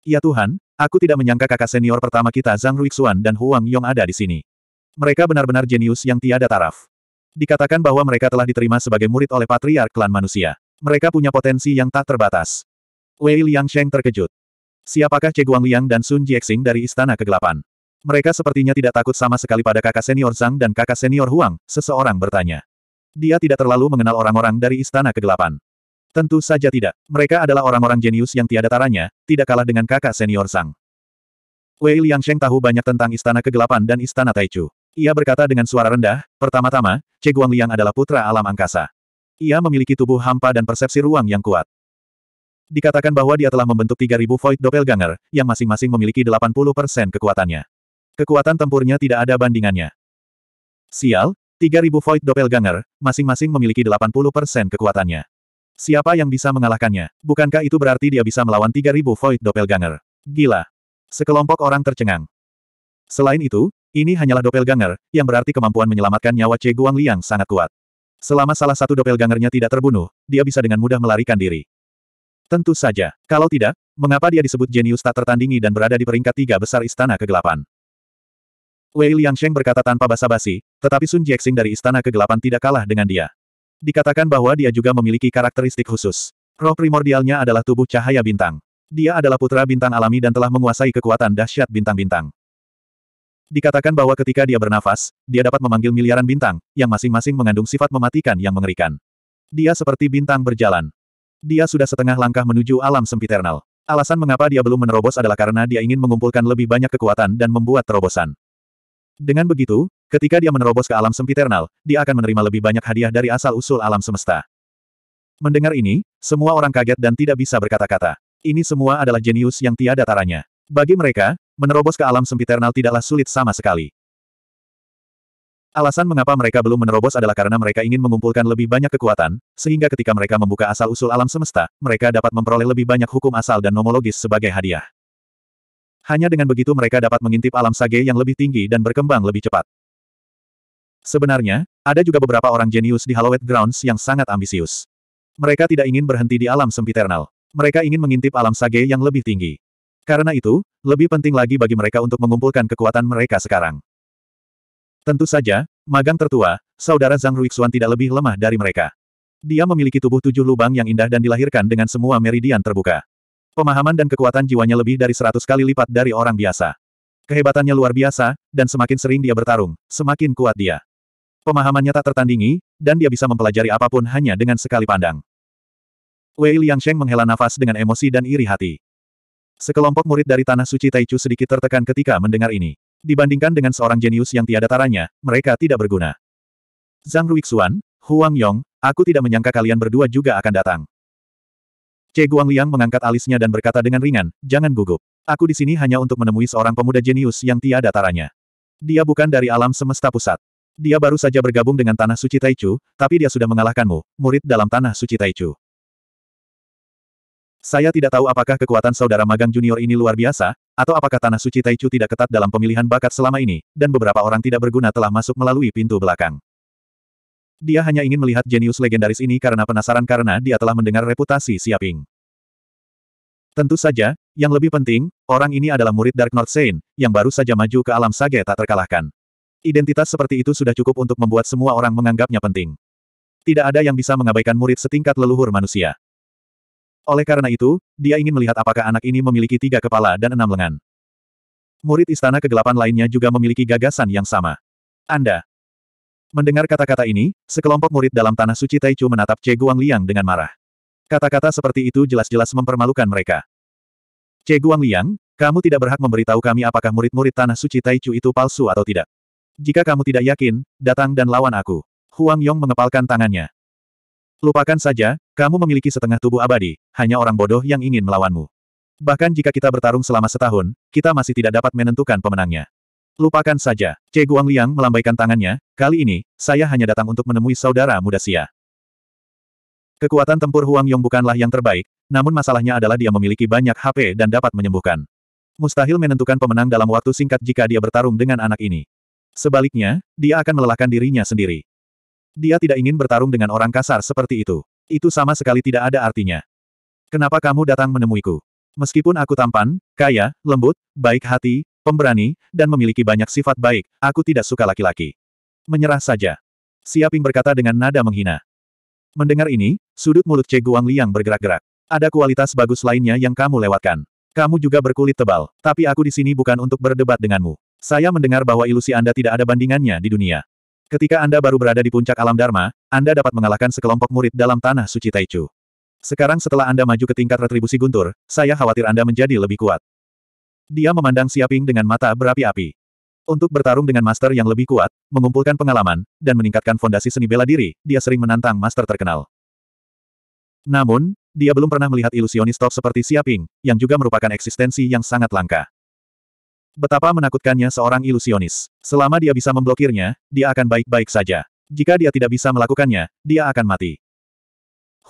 Ya Tuhan, aku tidak menyangka kakak senior pertama kita Zhang Ruixuan dan Huang Yong ada di sini. Mereka benar-benar jenius yang tiada taraf. Dikatakan bahwa mereka telah diterima sebagai murid oleh patriark klan manusia. Mereka punya potensi yang tak terbatas. Wei Liang Sheng terkejut. Siapakah Che Liang dan Sun Jiexing dari Istana Kegelapan? Mereka sepertinya tidak takut sama sekali pada kakak senior Zhang dan kakak senior Huang, seseorang bertanya. Dia tidak terlalu mengenal orang-orang dari Istana Kegelapan. Tentu saja tidak. Mereka adalah orang-orang jenius yang tiada taranya, tidak kalah dengan kakak senior Sang. Wei Liang Liangsheng tahu banyak tentang Istana Kegelapan dan Istana Taichu. Ia berkata dengan suara rendah, pertama-tama, Che Liang adalah putra alam angkasa. Ia memiliki tubuh hampa dan persepsi ruang yang kuat. Dikatakan bahwa dia telah membentuk 3.000 Void Doppelganger, yang masing-masing memiliki 80% kekuatannya. Kekuatan tempurnya tidak ada bandingannya. Sial, 3.000 Void Doppelganger, masing-masing memiliki 80% kekuatannya. Siapa yang bisa mengalahkannya? Bukankah itu berarti dia bisa melawan 3000 Void Doppelganger? Gila. Sekelompok orang tercengang. Selain itu, ini hanyalah Doppelganger, yang berarti kemampuan menyelamatkan nyawa Che Guangliang sangat kuat. Selama salah satu Doppelgangernya tidak terbunuh, dia bisa dengan mudah melarikan diri. Tentu saja. Kalau tidak, mengapa dia disebut jenius tak tertandingi dan berada di peringkat tiga besar Istana Kegelapan? Wei Liangsheng berkata tanpa basa-basi, tetapi Sun Jiexing dari Istana Kegelapan tidak kalah dengan dia. Dikatakan bahwa dia juga memiliki karakteristik khusus. Roh primordialnya adalah tubuh cahaya bintang. Dia adalah putra bintang alami dan telah menguasai kekuatan dahsyat bintang-bintang. Dikatakan bahwa ketika dia bernafas, dia dapat memanggil miliaran bintang, yang masing-masing mengandung sifat mematikan yang mengerikan. Dia seperti bintang berjalan. Dia sudah setengah langkah menuju alam sempiternal. Alasan mengapa dia belum menerobos adalah karena dia ingin mengumpulkan lebih banyak kekuatan dan membuat terobosan. Dengan begitu, ketika dia menerobos ke alam sempiternal, dia akan menerima lebih banyak hadiah dari asal-usul alam semesta. Mendengar ini, semua orang kaget dan tidak bisa berkata-kata. Ini semua adalah jenius yang tiada taranya. Bagi mereka, menerobos ke alam sempiternal tidaklah sulit sama sekali. Alasan mengapa mereka belum menerobos adalah karena mereka ingin mengumpulkan lebih banyak kekuatan, sehingga ketika mereka membuka asal-usul alam semesta, mereka dapat memperoleh lebih banyak hukum asal dan nomologis sebagai hadiah. Hanya dengan begitu mereka dapat mengintip alam sage yang lebih tinggi dan berkembang lebih cepat. Sebenarnya, ada juga beberapa orang jenius di Hallowed Grounds yang sangat ambisius. Mereka tidak ingin berhenti di alam sempiternal. Mereka ingin mengintip alam sage yang lebih tinggi. Karena itu, lebih penting lagi bagi mereka untuk mengumpulkan kekuatan mereka sekarang. Tentu saja, magang tertua, saudara Zhang Ruixuan tidak lebih lemah dari mereka. Dia memiliki tubuh tujuh lubang yang indah dan dilahirkan dengan semua meridian terbuka. Pemahaman dan kekuatan jiwanya lebih dari seratus kali lipat dari orang biasa. Kehebatannya luar biasa, dan semakin sering dia bertarung, semakin kuat dia. Pemahamannya tak tertandingi, dan dia bisa mempelajari apapun hanya dengan sekali pandang. Wei Liangsheng menghela nafas dengan emosi dan iri hati. Sekelompok murid dari Tanah Suci Taichu sedikit tertekan ketika mendengar ini. Dibandingkan dengan seorang jenius yang tiada taranya, mereka tidak berguna. Zhang Ruixuan, Huang Yong, aku tidak menyangka kalian berdua juga akan datang. C. Guangliang mengangkat alisnya dan berkata dengan ringan, jangan gugup. Aku di sini hanya untuk menemui seorang pemuda jenius yang tiada taranya. Dia bukan dari alam semesta pusat. Dia baru saja bergabung dengan Tanah Suci Taichu, tapi dia sudah mengalahkanmu, murid dalam Tanah Suci Taichu. Saya tidak tahu apakah kekuatan saudara magang junior ini luar biasa, atau apakah Tanah Suci Taichu tidak ketat dalam pemilihan bakat selama ini, dan beberapa orang tidak berguna telah masuk melalui pintu belakang. Dia hanya ingin melihat jenius legendaris ini karena penasaran karena dia telah mendengar reputasi Siaping. Tentu saja, yang lebih penting, orang ini adalah murid Dark North Saint, yang baru saja maju ke alam sage tak terkalahkan. Identitas seperti itu sudah cukup untuk membuat semua orang menganggapnya penting. Tidak ada yang bisa mengabaikan murid setingkat leluhur manusia. Oleh karena itu, dia ingin melihat apakah anak ini memiliki tiga kepala dan enam lengan. Murid Istana Kegelapan lainnya juga memiliki gagasan yang sama. Anda, Mendengar kata-kata ini, sekelompok murid dalam tanah suci Taichu menatap Che Guangliang dengan marah. Kata-kata seperti itu jelas-jelas mempermalukan mereka. Che Guangliang, kamu tidak berhak memberitahu kami apakah murid-murid tanah suci Taichu itu palsu atau tidak. Jika kamu tidak yakin, datang dan lawan aku. Huang Yong mengepalkan tangannya. Lupakan saja, kamu memiliki setengah tubuh abadi, hanya orang bodoh yang ingin melawanmu. Bahkan jika kita bertarung selama setahun, kita masih tidak dapat menentukan pemenangnya. Lupakan saja. Ceguang Liang melambaikan tangannya, kali ini, saya hanya datang untuk menemui saudara muda Xia. Kekuatan tempur Huang Yong bukanlah yang terbaik, namun masalahnya adalah dia memiliki banyak HP dan dapat menyembuhkan. Mustahil menentukan pemenang dalam waktu singkat jika dia bertarung dengan anak ini. Sebaliknya, dia akan melelahkan dirinya sendiri. Dia tidak ingin bertarung dengan orang kasar seperti itu. Itu sama sekali tidak ada artinya. Kenapa kamu datang menemuiku? Meskipun aku tampan, kaya, lembut, baik hati, pemberani, dan memiliki banyak sifat baik, aku tidak suka laki-laki. Menyerah saja. Siaping berkata dengan nada menghina. Mendengar ini, sudut mulut Che Guang Liang bergerak-gerak. Ada kualitas bagus lainnya yang kamu lewatkan. Kamu juga berkulit tebal, tapi aku di sini bukan untuk berdebat denganmu. Saya mendengar bahwa ilusi Anda tidak ada bandingannya di dunia. Ketika Anda baru berada di puncak alam Dharma, Anda dapat mengalahkan sekelompok murid dalam tanah suci Taichu. Sekarang setelah Anda maju ke tingkat retribusi guntur, saya khawatir Anda menjadi lebih kuat. Dia memandang Siaping dengan mata berapi-api. Untuk bertarung dengan master yang lebih kuat, mengumpulkan pengalaman, dan meningkatkan fondasi seni bela diri, dia sering menantang master terkenal. Namun, dia belum pernah melihat ilusionis top seperti Siaping, yang juga merupakan eksistensi yang sangat langka. Betapa menakutkannya seorang ilusionis. Selama dia bisa memblokirnya, dia akan baik-baik saja. Jika dia tidak bisa melakukannya, dia akan mati.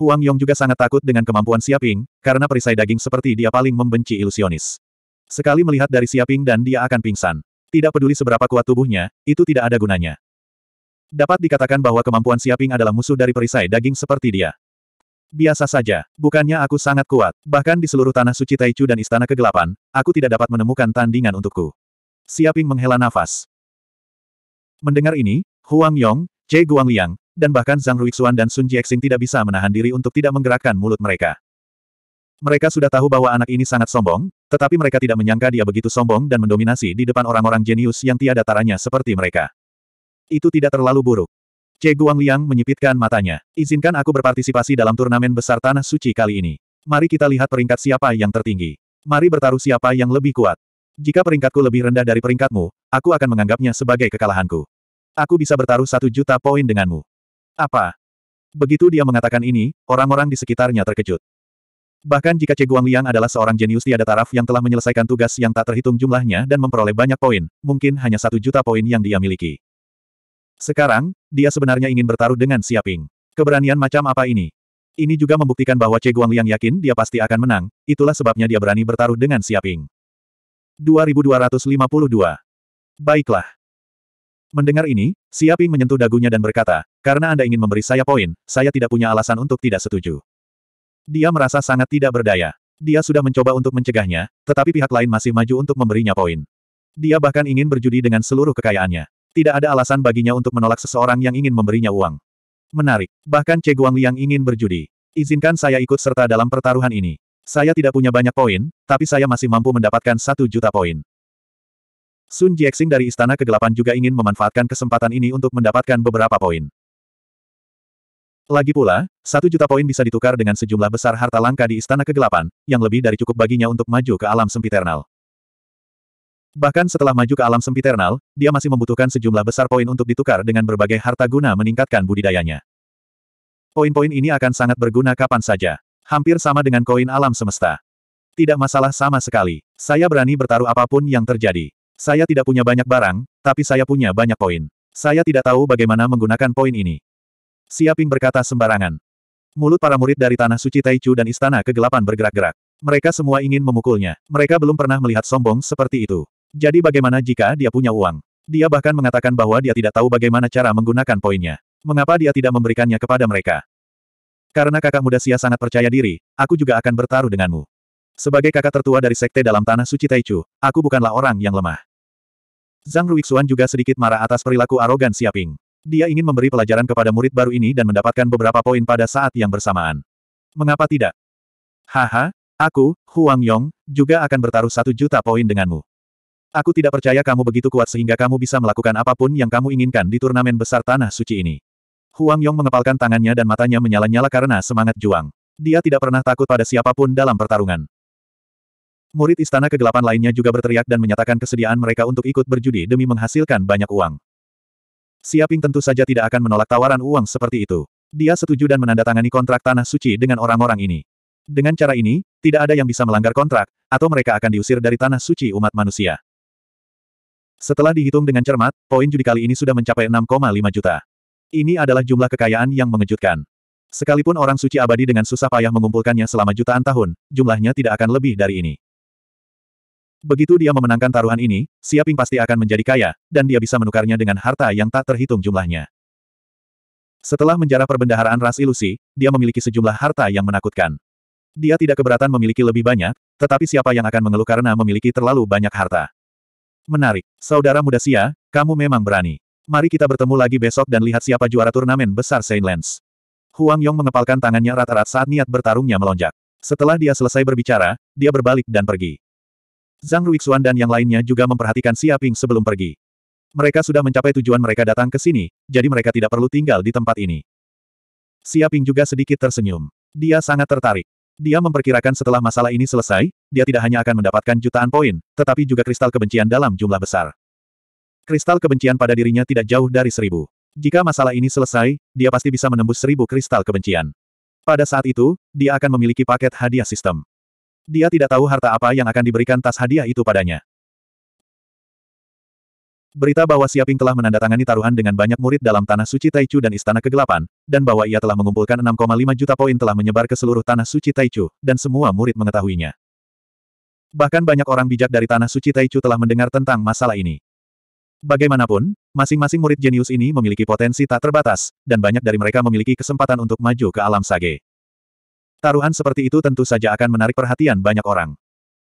Huang Yong juga sangat takut dengan kemampuan Siaping, karena perisai daging seperti dia paling membenci ilusionis. Sekali melihat dari Siaping dan dia akan pingsan. Tidak peduli seberapa kuat tubuhnya, itu tidak ada gunanya. Dapat dikatakan bahwa kemampuan Siaping adalah musuh dari perisai daging seperti dia. Biasa saja, bukannya aku sangat kuat, bahkan di seluruh tanah suci Taichu dan Istana Kegelapan, aku tidak dapat menemukan tandingan untukku. Siaping menghela nafas. Mendengar ini, Huang Yong, Che Guangliang, dan bahkan Zhang Ruixuan dan Sun Jiexing tidak bisa menahan diri untuk tidak menggerakkan mulut mereka. Mereka sudah tahu bahwa anak ini sangat sombong, tetapi mereka tidak menyangka dia begitu sombong dan mendominasi di depan orang-orang jenius yang tiada taranya seperti mereka. Itu tidak terlalu buruk. Che Guangliang menyipitkan matanya. Izinkan aku berpartisipasi dalam turnamen besar Tanah Suci kali ini. Mari kita lihat peringkat siapa yang tertinggi. Mari bertaruh siapa yang lebih kuat. Jika peringkatku lebih rendah dari peringkatmu, aku akan menganggapnya sebagai kekalahanku. Aku bisa bertaruh satu juta poin denganmu. Apa? Begitu dia mengatakan ini, orang-orang di sekitarnya terkejut. Bahkan jika Che Guangliang adalah seorang jenius tiada taraf yang telah menyelesaikan tugas yang tak terhitung jumlahnya dan memperoleh banyak poin, mungkin hanya satu juta poin yang dia miliki. Sekarang, dia sebenarnya ingin bertaruh dengan Siaping. Keberanian macam apa ini? Ini juga membuktikan bahwa Che Guangliang yakin dia pasti akan menang, itulah sebabnya dia berani bertaruh dengan Siaping. 2252 Baiklah. Mendengar ini, Siaping menyentuh dagunya dan berkata, karena Anda ingin memberi saya poin, saya tidak punya alasan untuk tidak setuju. Dia merasa sangat tidak berdaya. Dia sudah mencoba untuk mencegahnya, tetapi pihak lain masih maju untuk memberinya poin. Dia bahkan ingin berjudi dengan seluruh kekayaannya. Tidak ada alasan baginya untuk menolak seseorang yang ingin memberinya uang. Menarik. Bahkan Che Guangliang ingin berjudi. Izinkan saya ikut serta dalam pertaruhan ini. Saya tidak punya banyak poin, tapi saya masih mampu mendapatkan satu juta poin. Sun Jiexing dari Istana Kegelapan juga ingin memanfaatkan kesempatan ini untuk mendapatkan beberapa poin. Lagi pula, satu juta poin bisa ditukar dengan sejumlah besar harta langka di Istana Kegelapan, yang lebih dari cukup baginya untuk maju ke alam sempiternal. Bahkan setelah maju ke alam sempiternal, dia masih membutuhkan sejumlah besar poin untuk ditukar dengan berbagai harta guna meningkatkan budidayanya. Poin-poin ini akan sangat berguna kapan saja. Hampir sama dengan koin alam semesta. Tidak masalah sama sekali. Saya berani bertaruh apapun yang terjadi. Saya tidak punya banyak barang, tapi saya punya banyak poin. Saya tidak tahu bagaimana menggunakan poin ini. Siaping berkata sembarangan. Mulut para murid dari Tanah Suci Taichu dan Istana Kegelapan bergerak-gerak. Mereka semua ingin memukulnya. Mereka belum pernah melihat sombong seperti itu. Jadi bagaimana jika dia punya uang? Dia bahkan mengatakan bahwa dia tidak tahu bagaimana cara menggunakan poinnya. Mengapa dia tidak memberikannya kepada mereka? Karena kakak muda Sia sangat percaya diri, aku juga akan bertaruh denganmu. Sebagai kakak tertua dari sekte dalam Tanah Suci Taichu, aku bukanlah orang yang lemah. Zhang Ruixuan juga sedikit marah atas perilaku arogan Siaping. Dia ingin memberi pelajaran kepada murid baru ini dan mendapatkan beberapa poin pada saat yang bersamaan. Mengapa tidak? Haha, aku, Huang Yong, juga akan bertaruh satu juta poin denganmu. Aku tidak percaya kamu begitu kuat sehingga kamu bisa melakukan apapun yang kamu inginkan di turnamen besar Tanah Suci ini. Huang Yong mengepalkan tangannya dan matanya menyala-nyala karena semangat juang. Dia tidak pernah takut pada siapapun dalam pertarungan. Murid Istana Kegelapan lainnya juga berteriak dan menyatakan kesediaan mereka untuk ikut berjudi demi menghasilkan banyak uang. Siaping tentu saja tidak akan menolak tawaran uang seperti itu. Dia setuju dan menandatangani kontrak tanah suci dengan orang-orang ini. Dengan cara ini, tidak ada yang bisa melanggar kontrak, atau mereka akan diusir dari tanah suci umat manusia. Setelah dihitung dengan cermat, poin judi kali ini sudah mencapai 6,5 juta. Ini adalah jumlah kekayaan yang mengejutkan. Sekalipun orang suci abadi dengan susah payah mengumpulkannya selama jutaan tahun, jumlahnya tidak akan lebih dari ini. Begitu dia memenangkan taruhan ini, Siaping pasti akan menjadi kaya, dan dia bisa menukarnya dengan harta yang tak terhitung jumlahnya. Setelah menjarah perbendaharaan ras ilusi, dia memiliki sejumlah harta yang menakutkan. Dia tidak keberatan memiliki lebih banyak, tetapi siapa yang akan mengeluh karena memiliki terlalu banyak harta? Menarik. Saudara muda Sia, kamu memang berani. Mari kita bertemu lagi besok dan lihat siapa juara turnamen besar Saint Lens. Huang Yong mengepalkan tangannya rata-rata saat niat bertarungnya melonjak. Setelah dia selesai berbicara, dia berbalik dan pergi. Zhang Ruixuan dan yang lainnya juga memperhatikan Xia sebelum pergi. Mereka sudah mencapai tujuan mereka datang ke sini, jadi mereka tidak perlu tinggal di tempat ini. Xia juga sedikit tersenyum. Dia sangat tertarik. Dia memperkirakan setelah masalah ini selesai, dia tidak hanya akan mendapatkan jutaan poin, tetapi juga kristal kebencian dalam jumlah besar. Kristal kebencian pada dirinya tidak jauh dari seribu. Jika masalah ini selesai, dia pasti bisa menembus seribu kristal kebencian. Pada saat itu, dia akan memiliki paket hadiah sistem. Dia tidak tahu harta apa yang akan diberikan tas hadiah itu padanya. Berita bahwa Siaping telah menandatangani taruhan dengan banyak murid dalam Tanah Suci Taichu dan Istana Kegelapan, dan bahwa ia telah mengumpulkan 6,5 juta poin telah menyebar ke seluruh Tanah Suci Taichu, dan semua murid mengetahuinya. Bahkan banyak orang bijak dari Tanah Suci Taichu telah mendengar tentang masalah ini. Bagaimanapun, masing-masing murid jenius ini memiliki potensi tak terbatas, dan banyak dari mereka memiliki kesempatan untuk maju ke alam sage. Taruhan seperti itu tentu saja akan menarik perhatian banyak orang.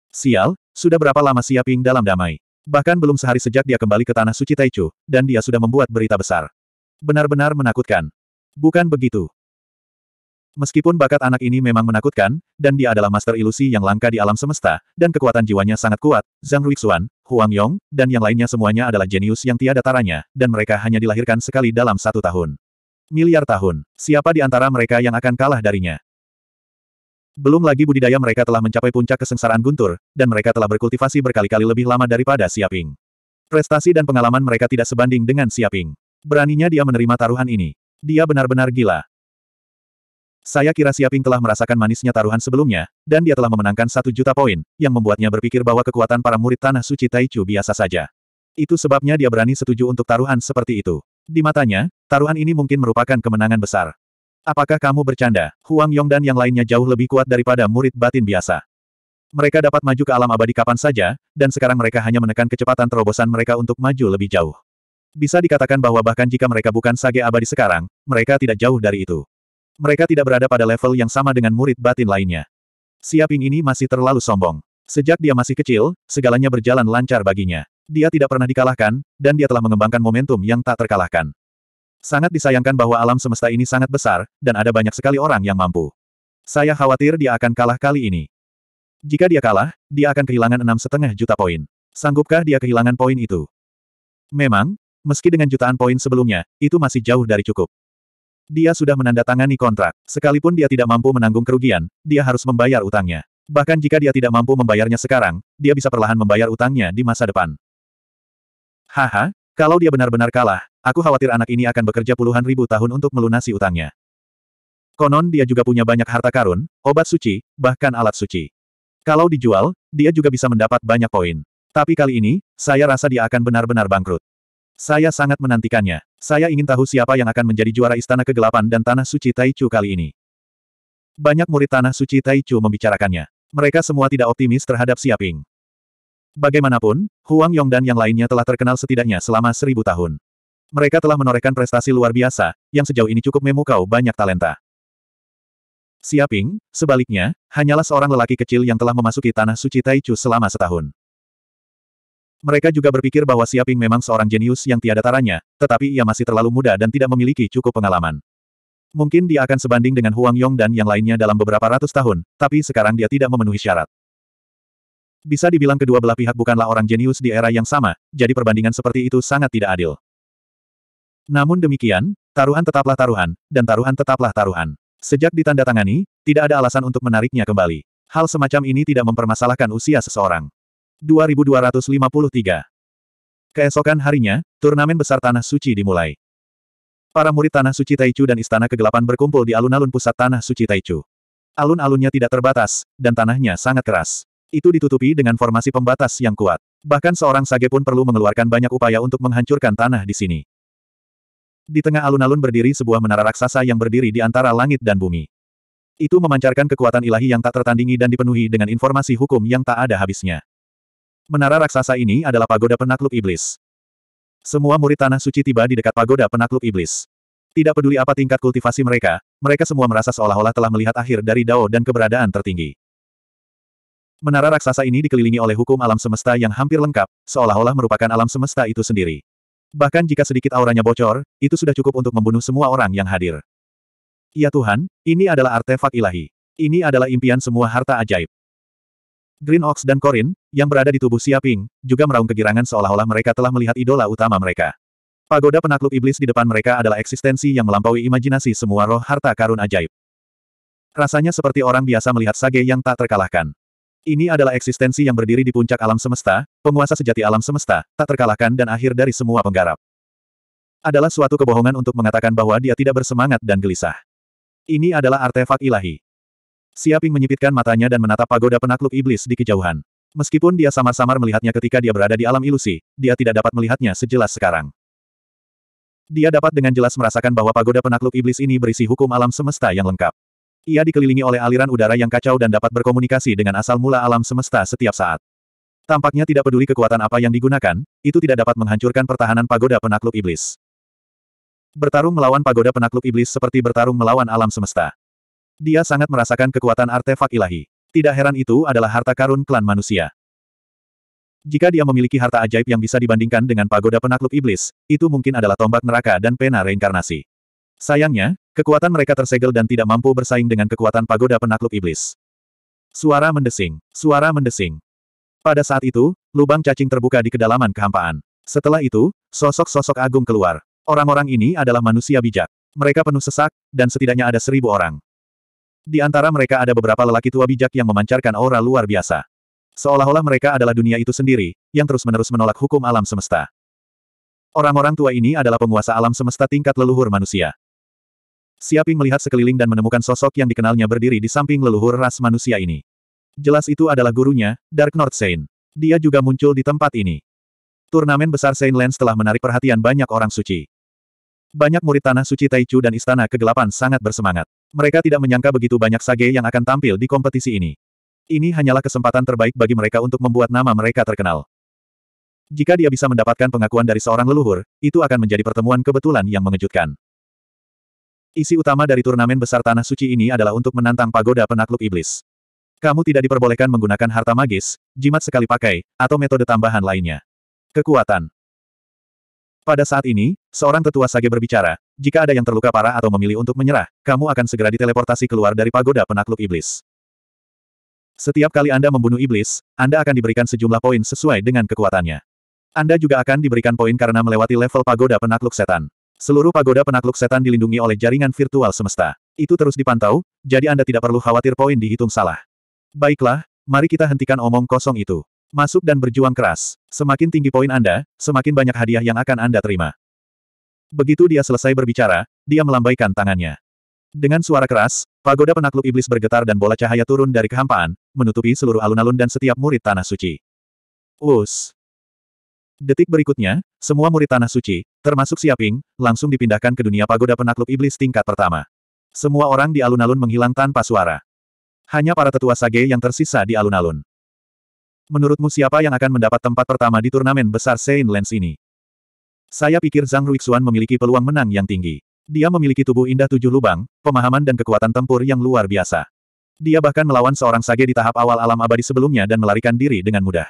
Sial, sudah berapa lama Siaping dalam damai? Bahkan belum sehari sejak dia kembali ke tanah suci Taichu, dan dia sudah membuat berita besar. Benar-benar menakutkan. Bukan begitu. Meskipun bakat anak ini memang menakutkan, dan dia adalah master ilusi yang langka di alam semesta, dan kekuatan jiwanya sangat kuat, Zhang Ruixuan, Huang Yong, dan yang lainnya semuanya adalah jenius yang tiada taranya, dan mereka hanya dilahirkan sekali dalam satu tahun. Miliar tahun, siapa di antara mereka yang akan kalah darinya? Belum lagi budidaya mereka telah mencapai puncak kesengsaraan guntur, dan mereka telah berkultivasi berkali-kali lebih lama daripada Siaping. Prestasi dan pengalaman mereka tidak sebanding dengan Siaping. Beraninya dia menerima taruhan ini. Dia benar-benar gila. Saya kira Siaping telah merasakan manisnya taruhan sebelumnya, dan dia telah memenangkan satu juta poin, yang membuatnya berpikir bahwa kekuatan para murid Tanah Suci Taichu biasa saja. Itu sebabnya dia berani setuju untuk taruhan seperti itu. Di matanya, taruhan ini mungkin merupakan kemenangan besar. Apakah kamu bercanda? Huang Yong dan yang lainnya jauh lebih kuat daripada murid batin biasa. Mereka dapat maju ke alam abadi kapan saja, dan sekarang mereka hanya menekan kecepatan terobosan mereka untuk maju lebih jauh. Bisa dikatakan bahwa bahkan jika mereka bukan sage abadi sekarang, mereka tidak jauh dari itu. Mereka tidak berada pada level yang sama dengan murid batin lainnya. Siaping ini masih terlalu sombong. Sejak dia masih kecil, segalanya berjalan lancar baginya. Dia tidak pernah dikalahkan, dan dia telah mengembangkan momentum yang tak terkalahkan. Sangat disayangkan bahwa alam semesta ini sangat besar, dan ada banyak sekali orang yang mampu. Saya khawatir dia akan kalah kali ini. Jika dia kalah, dia akan kehilangan enam setengah juta poin. Sanggupkah dia kehilangan poin itu? Memang, meski dengan jutaan poin sebelumnya, itu masih jauh dari cukup. Dia sudah menandatangani kontrak. Sekalipun dia tidak mampu menanggung kerugian, dia harus membayar utangnya. Bahkan jika dia tidak mampu membayarnya sekarang, dia bisa perlahan membayar utangnya di masa depan. Haha, kalau dia benar-benar kalah, aku khawatir anak ini akan bekerja puluhan ribu tahun untuk melunasi utangnya. Konon dia juga punya banyak harta karun, obat suci, bahkan alat suci. Kalau dijual, dia juga bisa mendapat banyak poin. Tapi kali ini, saya rasa dia akan benar-benar bangkrut. Saya sangat menantikannya. Saya ingin tahu siapa yang akan menjadi juara Istana Kegelapan dan Tanah Suci Taichu kali ini. Banyak murid Tanah Suci Taichu membicarakannya. Mereka semua tidak optimis terhadap Siaping. Bagaimanapun, Huang Yong dan yang lainnya telah terkenal setidaknya selama seribu tahun. Mereka telah menorehkan prestasi luar biasa, yang sejauh ini cukup memukau banyak talenta. Siaping, sebaliknya, hanyalah seorang lelaki kecil yang telah memasuki tanah suci Taichu selama setahun. Mereka juga berpikir bahwa Siaping memang seorang jenius yang tiada taranya, tetapi ia masih terlalu muda dan tidak memiliki cukup pengalaman. Mungkin dia akan sebanding dengan Huang Yong dan yang lainnya dalam beberapa ratus tahun, tapi sekarang dia tidak memenuhi syarat. Bisa dibilang kedua belah pihak bukanlah orang jenius di era yang sama, jadi perbandingan seperti itu sangat tidak adil. Namun demikian, taruhan tetaplah taruhan, dan taruhan tetaplah taruhan. Sejak ditandatangani, tidak ada alasan untuk menariknya kembali. Hal semacam ini tidak mempermasalahkan usia seseorang. 2253 Keesokan harinya, turnamen besar Tanah Suci dimulai. Para murid Tanah Suci Taichu dan Istana Kegelapan berkumpul di alun-alun pusat Tanah Suci Taichu. Alun-alunnya tidak terbatas, dan tanahnya sangat keras itu ditutupi dengan formasi pembatas yang kuat. Bahkan seorang sage pun perlu mengeluarkan banyak upaya untuk menghancurkan tanah di sini. Di tengah alun-alun berdiri sebuah menara raksasa yang berdiri di antara langit dan bumi. Itu memancarkan kekuatan ilahi yang tak tertandingi dan dipenuhi dengan informasi hukum yang tak ada habisnya. Menara raksasa ini adalah pagoda penakluk iblis. Semua murid tanah suci tiba di dekat pagoda penakluk iblis. Tidak peduli apa tingkat kultivasi mereka, mereka semua merasa seolah-olah telah melihat akhir dari Dao dan keberadaan tertinggi. Menara raksasa ini dikelilingi oleh hukum alam semesta yang hampir lengkap, seolah-olah merupakan alam semesta itu sendiri. Bahkan jika sedikit auranya bocor, itu sudah cukup untuk membunuh semua orang yang hadir. Ya Tuhan, ini adalah artefak ilahi. Ini adalah impian semua harta ajaib. Green Ox dan Corin, yang berada di tubuh Siaping, juga meraung kegirangan seolah-olah mereka telah melihat idola utama mereka. Pagoda penakluk iblis di depan mereka adalah eksistensi yang melampaui imajinasi semua roh harta karun ajaib. Rasanya seperti orang biasa melihat sage yang tak terkalahkan. Ini adalah eksistensi yang berdiri di puncak alam semesta, penguasa sejati alam semesta, tak terkalahkan dan akhir dari semua penggarap. Adalah suatu kebohongan untuk mengatakan bahwa dia tidak bersemangat dan gelisah. Ini adalah artefak ilahi. Siaping menyipitkan matanya dan menatap pagoda penakluk iblis di kejauhan. Meskipun dia samar-samar melihatnya ketika dia berada di alam ilusi, dia tidak dapat melihatnya sejelas sekarang. Dia dapat dengan jelas merasakan bahwa pagoda penakluk iblis ini berisi hukum alam semesta yang lengkap. Ia dikelilingi oleh aliran udara yang kacau dan dapat berkomunikasi dengan asal mula alam semesta setiap saat. Tampaknya tidak peduli kekuatan apa yang digunakan, itu tidak dapat menghancurkan pertahanan pagoda penakluk iblis. Bertarung melawan pagoda penakluk iblis seperti bertarung melawan alam semesta. Dia sangat merasakan kekuatan artefak ilahi. Tidak heran itu adalah harta karun klan manusia. Jika dia memiliki harta ajaib yang bisa dibandingkan dengan pagoda penakluk iblis, itu mungkin adalah tombak neraka dan pena reinkarnasi. Sayangnya, Kekuatan mereka tersegel dan tidak mampu bersaing dengan kekuatan pagoda penakluk iblis. Suara mendesing. Suara mendesing. Pada saat itu, lubang cacing terbuka di kedalaman kehampaan. Setelah itu, sosok-sosok agung keluar. Orang-orang ini adalah manusia bijak. Mereka penuh sesak, dan setidaknya ada seribu orang. Di antara mereka ada beberapa lelaki tua bijak yang memancarkan aura luar biasa. Seolah-olah mereka adalah dunia itu sendiri, yang terus-menerus menolak hukum alam semesta. Orang-orang tua ini adalah penguasa alam semesta tingkat leluhur manusia. Siaping melihat sekeliling dan menemukan sosok yang dikenalnya berdiri di samping leluhur ras manusia ini. Jelas itu adalah gurunya, Dark North Saint. Dia juga muncul di tempat ini. Turnamen besar Saint Lens telah menarik perhatian banyak orang suci. Banyak murid tanah suci Taichu dan Istana Kegelapan sangat bersemangat. Mereka tidak menyangka begitu banyak sage yang akan tampil di kompetisi ini. Ini hanyalah kesempatan terbaik bagi mereka untuk membuat nama mereka terkenal. Jika dia bisa mendapatkan pengakuan dari seorang leluhur, itu akan menjadi pertemuan kebetulan yang mengejutkan. Isi utama dari turnamen besar Tanah Suci ini adalah untuk menantang pagoda penakluk iblis. Kamu tidak diperbolehkan menggunakan harta magis, jimat sekali pakai, atau metode tambahan lainnya. Kekuatan Pada saat ini, seorang tetua sage berbicara, jika ada yang terluka parah atau memilih untuk menyerah, kamu akan segera diteleportasi keluar dari pagoda penakluk iblis. Setiap kali Anda membunuh iblis, Anda akan diberikan sejumlah poin sesuai dengan kekuatannya. Anda juga akan diberikan poin karena melewati level pagoda penakluk setan. Seluruh pagoda penakluk setan dilindungi oleh jaringan virtual semesta. Itu terus dipantau, jadi Anda tidak perlu khawatir poin dihitung salah. Baiklah, mari kita hentikan omong kosong itu. Masuk dan berjuang keras. Semakin tinggi poin Anda, semakin banyak hadiah yang akan Anda terima. Begitu dia selesai berbicara, dia melambaikan tangannya. Dengan suara keras, pagoda penakluk iblis bergetar dan bola cahaya turun dari kehampaan, menutupi seluruh alun-alun dan setiap murid tanah suci. Us. Detik berikutnya, semua murid Tanah Suci, termasuk Siaping, langsung dipindahkan ke dunia pagoda penakluk iblis tingkat pertama. Semua orang di alun-alun menghilang tanpa suara. Hanya para tetua sage yang tersisa di alun-alun. Menurutmu siapa yang akan mendapat tempat pertama di turnamen besar Saint Lens ini? Saya pikir Zhang Ruixuan memiliki peluang menang yang tinggi. Dia memiliki tubuh indah tujuh lubang, pemahaman dan kekuatan tempur yang luar biasa. Dia bahkan melawan seorang sage di tahap awal alam abadi sebelumnya dan melarikan diri dengan mudah.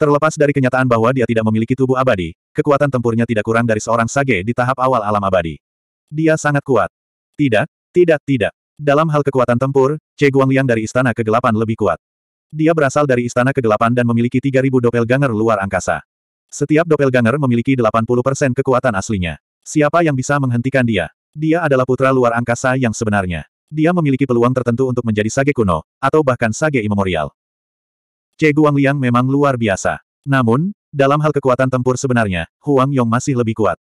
Terlepas dari kenyataan bahwa dia tidak memiliki tubuh abadi, kekuatan tempurnya tidak kurang dari seorang sage di tahap awal alam abadi. Dia sangat kuat. Tidak, tidak, tidak. Dalam hal kekuatan tempur, Che Guangliang dari Istana Kegelapan lebih kuat. Dia berasal dari Istana Kegelapan dan memiliki 3.000 Ganger luar angkasa. Setiap Ganger memiliki 80% kekuatan aslinya. Siapa yang bisa menghentikan dia? Dia adalah putra luar angkasa yang sebenarnya. Dia memiliki peluang tertentu untuk menjadi sage kuno, atau bahkan sage imemorial. Che Guangliang memang luar biasa. Namun, dalam hal kekuatan tempur sebenarnya, Huang Yong masih lebih kuat.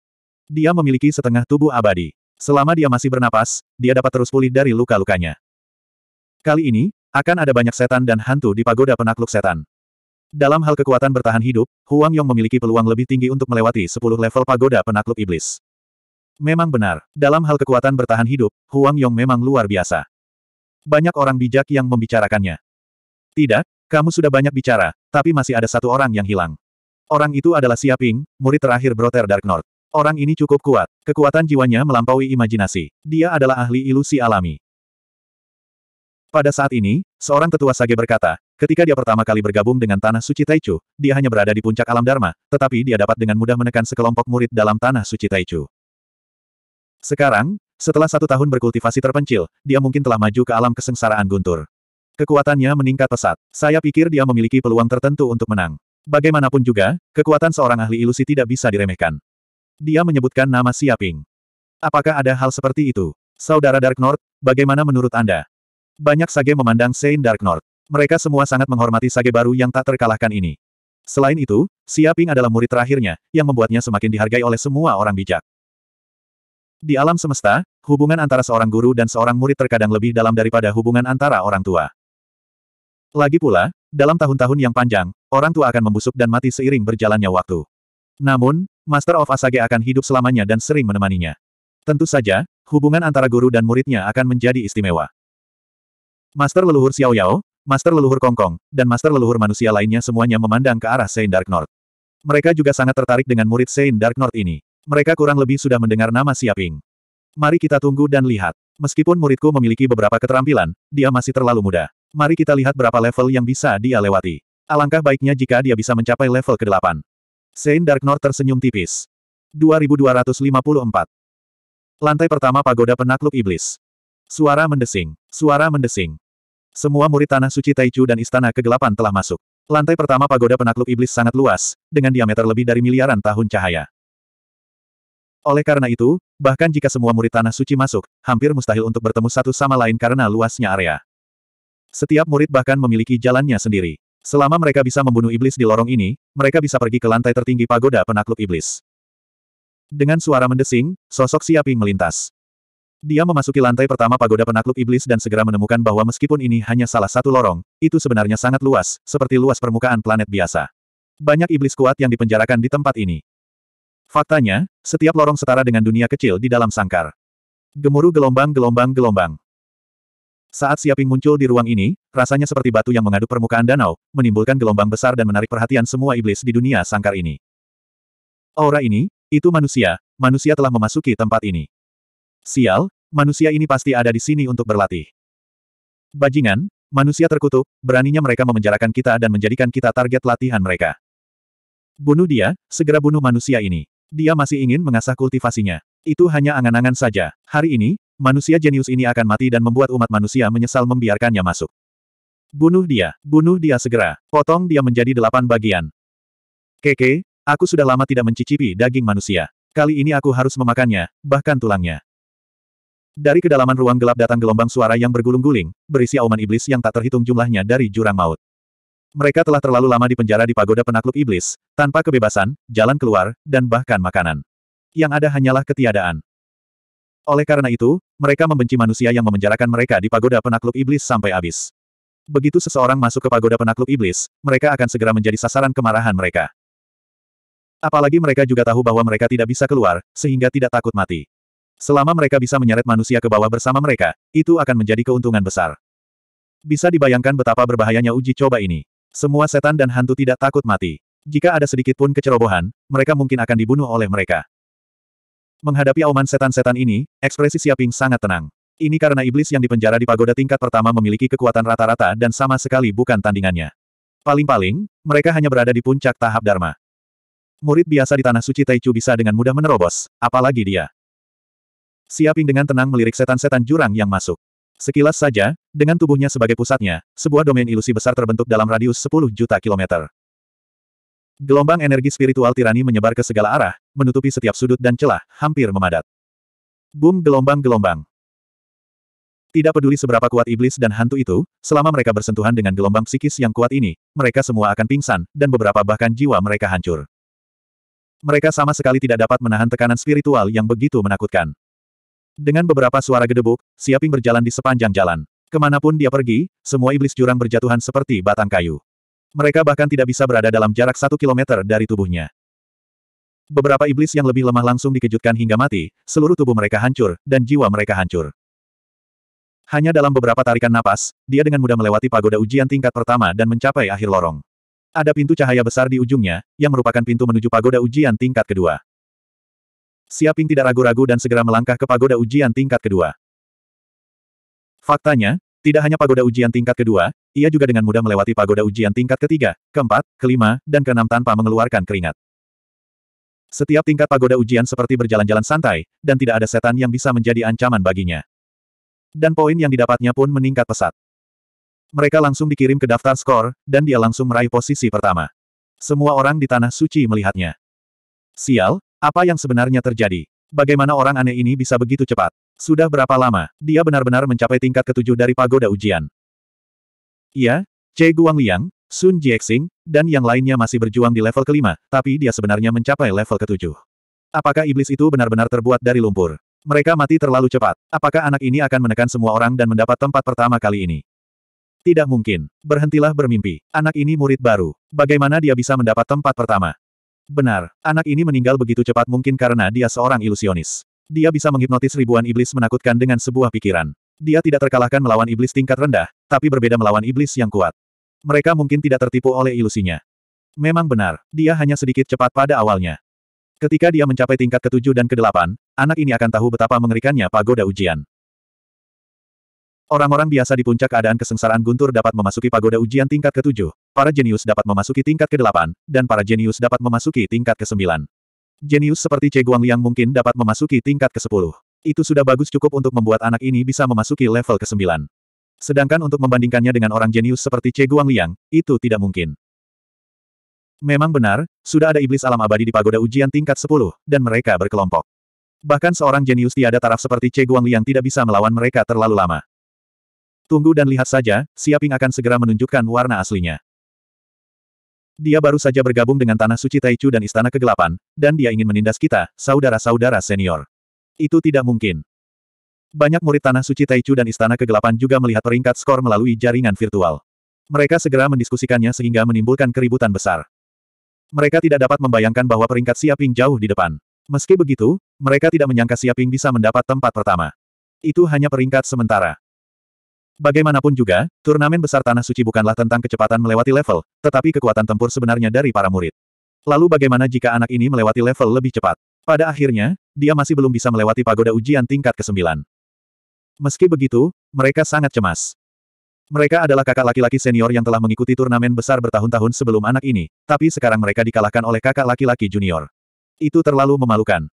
Dia memiliki setengah tubuh abadi. Selama dia masih bernapas, dia dapat terus pulih dari luka-lukanya. Kali ini, akan ada banyak setan dan hantu di pagoda penakluk setan. Dalam hal kekuatan bertahan hidup, Huang Yong memiliki peluang lebih tinggi untuk melewati 10 level pagoda penakluk iblis. Memang benar, dalam hal kekuatan bertahan hidup, Huang Yong memang luar biasa. Banyak orang bijak yang membicarakannya. Tidak, kamu sudah banyak bicara, tapi masih ada satu orang yang hilang. Orang itu adalah Siaping, murid terakhir Brother Dark North. Orang ini cukup kuat. Kekuatan jiwanya melampaui imajinasi. Dia adalah ahli ilusi alami. Pada saat ini, seorang tetua Sage berkata, ketika dia pertama kali bergabung dengan Tanah Suci Taichu, dia hanya berada di puncak alam Dharma, tetapi dia dapat dengan mudah menekan sekelompok murid dalam Tanah Suci Taichu. Sekarang, setelah satu tahun berkultivasi terpencil, dia mungkin telah maju ke alam kesengsaraan guntur. Kekuatannya meningkat pesat. Saya pikir dia memiliki peluang tertentu untuk menang. Bagaimanapun juga, kekuatan seorang ahli ilusi tidak bisa diremehkan. Dia menyebutkan nama Siaping. Apakah ada hal seperti itu? Saudara Dark North, bagaimana menurut Anda? Banyak sage memandang Saint Dark North. Mereka semua sangat menghormati sage baru yang tak terkalahkan ini. Selain itu, Siaping adalah murid terakhirnya, yang membuatnya semakin dihargai oleh semua orang bijak. Di alam semesta, hubungan antara seorang guru dan seorang murid terkadang lebih dalam daripada hubungan antara orang tua. Lagi pula, dalam tahun-tahun yang panjang, orang tua akan membusuk dan mati seiring berjalannya waktu. Namun, Master of Asage akan hidup selamanya dan sering menemaninya. Tentu saja, hubungan antara guru dan muridnya akan menjadi istimewa. Master leluhur Xiao Yao, Master leluhur Kongkong, dan Master leluhur manusia lainnya semuanya memandang ke arah Saint Dark North. Mereka juga sangat tertarik dengan murid Saint Dark North ini. Mereka kurang lebih sudah mendengar nama Siaping. Mari kita tunggu dan lihat. Meskipun muridku memiliki beberapa keterampilan, dia masih terlalu muda. Mari kita lihat berapa level yang bisa dia lewati. Alangkah baiknya jika dia bisa mencapai level ke-8. Saint Darknor tersenyum tipis. 2254. Lantai pertama pagoda penakluk iblis. Suara mendesing. Suara mendesing. Semua murid tanah suci Taichu dan istana kegelapan telah masuk. Lantai pertama pagoda penakluk iblis sangat luas, dengan diameter lebih dari miliaran tahun cahaya. Oleh karena itu, bahkan jika semua murid tanah suci masuk, hampir mustahil untuk bertemu satu sama lain karena luasnya area. Setiap murid bahkan memiliki jalannya sendiri. Selama mereka bisa membunuh iblis di lorong ini, mereka bisa pergi ke lantai tertinggi pagoda penakluk iblis. Dengan suara mendesing, sosok Siaping melintas. Dia memasuki lantai pertama pagoda penakluk iblis dan segera menemukan bahwa meskipun ini hanya salah satu lorong, itu sebenarnya sangat luas, seperti luas permukaan planet biasa. Banyak iblis kuat yang dipenjarakan di tempat ini. Faktanya, setiap lorong setara dengan dunia kecil di dalam sangkar. Gemuruh gelombang-gelombang-gelombang. Saat Siaping muncul di ruang ini, rasanya seperti batu yang mengadu permukaan danau, menimbulkan gelombang besar dan menarik perhatian semua iblis di dunia sangkar ini. Aura ini, itu manusia, manusia telah memasuki tempat ini. Sial, manusia ini pasti ada di sini untuk berlatih. Bajingan, manusia terkutuk, beraninya mereka memenjarakan kita dan menjadikan kita target latihan mereka. Bunuh dia, segera bunuh manusia ini. Dia masih ingin mengasah kultivasinya. Itu hanya angan-angan saja. Hari ini, manusia jenius ini akan mati dan membuat umat manusia menyesal membiarkannya masuk. Bunuh dia, bunuh dia segera, potong dia menjadi delapan bagian. Keke, aku sudah lama tidak mencicipi daging manusia. Kali ini aku harus memakannya, bahkan tulangnya. Dari kedalaman ruang gelap datang gelombang suara yang bergulung-guling, berisi auman iblis yang tak terhitung jumlahnya dari jurang maut. Mereka telah terlalu lama dipenjara di pagoda penakluk iblis, tanpa kebebasan, jalan keluar, dan bahkan makanan. Yang ada hanyalah ketiadaan. Oleh karena itu, mereka membenci manusia yang memenjarakan mereka di pagoda penakluk iblis sampai habis. Begitu seseorang masuk ke pagoda penakluk iblis, mereka akan segera menjadi sasaran kemarahan mereka. Apalagi mereka juga tahu bahwa mereka tidak bisa keluar, sehingga tidak takut mati. Selama mereka bisa menyeret manusia ke bawah bersama mereka, itu akan menjadi keuntungan besar. Bisa dibayangkan betapa berbahayanya uji coba ini. Semua setan dan hantu tidak takut mati. Jika ada sedikit pun kecerobohan, mereka mungkin akan dibunuh oleh mereka. Menghadapi auman setan-setan ini, ekspresi Siaping sangat tenang. Ini karena iblis yang dipenjara di pagoda tingkat pertama memiliki kekuatan rata-rata dan sama sekali bukan tandingannya. Paling-paling, mereka hanya berada di puncak tahap Dharma. Murid biasa di Tanah Suci Taichu bisa dengan mudah menerobos, apalagi dia. Siaping dengan tenang melirik setan-setan jurang yang masuk. Sekilas saja, dengan tubuhnya sebagai pusatnya, sebuah domain ilusi besar terbentuk dalam radius 10 juta kilometer. Gelombang energi spiritual tirani menyebar ke segala arah, menutupi setiap sudut dan celah, hampir memadat. Boom gelombang-gelombang. Tidak peduli seberapa kuat iblis dan hantu itu, selama mereka bersentuhan dengan gelombang psikis yang kuat ini, mereka semua akan pingsan, dan beberapa bahkan jiwa mereka hancur. Mereka sama sekali tidak dapat menahan tekanan spiritual yang begitu menakutkan. Dengan beberapa suara gedebuk, Siaping berjalan di sepanjang jalan. Kemanapun dia pergi, semua iblis jurang berjatuhan seperti batang kayu. Mereka bahkan tidak bisa berada dalam jarak satu kilometer dari tubuhnya. Beberapa iblis yang lebih lemah langsung dikejutkan hingga mati, seluruh tubuh mereka hancur, dan jiwa mereka hancur. Hanya dalam beberapa tarikan napas, dia dengan mudah melewati pagoda ujian tingkat pertama dan mencapai akhir lorong. Ada pintu cahaya besar di ujungnya, yang merupakan pintu menuju pagoda ujian tingkat kedua. Siaping tidak ragu-ragu dan segera melangkah ke pagoda ujian tingkat kedua. Faktanya, tidak hanya pagoda ujian tingkat kedua, ia juga dengan mudah melewati pagoda ujian tingkat ketiga, keempat, kelima, dan keenam tanpa mengeluarkan keringat. Setiap tingkat pagoda ujian seperti berjalan-jalan santai, dan tidak ada setan yang bisa menjadi ancaman baginya. Dan poin yang didapatnya pun meningkat pesat. Mereka langsung dikirim ke daftar skor, dan dia langsung meraih posisi pertama. Semua orang di Tanah Suci melihatnya. Sial, apa yang sebenarnya terjadi? Bagaimana orang aneh ini bisa begitu cepat? Sudah berapa lama, dia benar-benar mencapai tingkat ketujuh dari pagoda ujian. Iya, Che Guangliang, Sun Jiexing, dan yang lainnya masih berjuang di level kelima, tapi dia sebenarnya mencapai level ketujuh. Apakah iblis itu benar-benar terbuat dari lumpur? Mereka mati terlalu cepat. Apakah anak ini akan menekan semua orang dan mendapat tempat pertama kali ini? Tidak mungkin. Berhentilah bermimpi. Anak ini murid baru. Bagaimana dia bisa mendapat tempat pertama? Benar, anak ini meninggal begitu cepat mungkin karena dia seorang ilusionis. Dia bisa menghipnotis ribuan iblis menakutkan dengan sebuah pikiran. Dia tidak terkalahkan melawan iblis tingkat rendah, tapi berbeda melawan iblis yang kuat. Mereka mungkin tidak tertipu oleh ilusinya. Memang benar, dia hanya sedikit cepat pada awalnya. Ketika dia mencapai tingkat ketujuh dan kedelapan, anak ini akan tahu betapa mengerikannya pagoda ujian. Orang-orang biasa di puncak keadaan kesengsaraan guntur dapat memasuki pagoda ujian tingkat ketujuh, para jenius dapat memasuki tingkat kedelapan, dan para jenius dapat memasuki tingkat kesembilan. Jenius seperti Che Guangliang mungkin dapat memasuki tingkat ke-10. Itu sudah bagus cukup untuk membuat anak ini bisa memasuki level ke-9. Sedangkan untuk membandingkannya dengan orang jenius seperti Che Guangliang, itu tidak mungkin. Memang benar, sudah ada iblis alam abadi di pagoda ujian tingkat 10, dan mereka berkelompok. Bahkan seorang jenius tiada taraf seperti Che Guangliang tidak bisa melawan mereka terlalu lama. Tunggu dan lihat saja, Siaping akan segera menunjukkan warna aslinya. Dia baru saja bergabung dengan Tanah Suci Taichu dan Istana Kegelapan, dan dia ingin menindas kita, saudara-saudara senior. Itu tidak mungkin. Banyak murid Tanah Suci Taichu dan Istana Kegelapan juga melihat peringkat skor melalui jaringan virtual. Mereka segera mendiskusikannya sehingga menimbulkan keributan besar. Mereka tidak dapat membayangkan bahwa peringkat Siaping jauh di depan. Meski begitu, mereka tidak menyangka Siaping bisa mendapat tempat pertama. Itu hanya peringkat sementara. Bagaimanapun juga, turnamen besar Tanah Suci bukanlah tentang kecepatan melewati level, tetapi kekuatan tempur sebenarnya dari para murid. Lalu bagaimana jika anak ini melewati level lebih cepat? Pada akhirnya, dia masih belum bisa melewati pagoda ujian tingkat ke-9. Meski begitu, mereka sangat cemas. Mereka adalah kakak laki-laki senior yang telah mengikuti turnamen besar bertahun-tahun sebelum anak ini, tapi sekarang mereka dikalahkan oleh kakak laki-laki junior. Itu terlalu memalukan.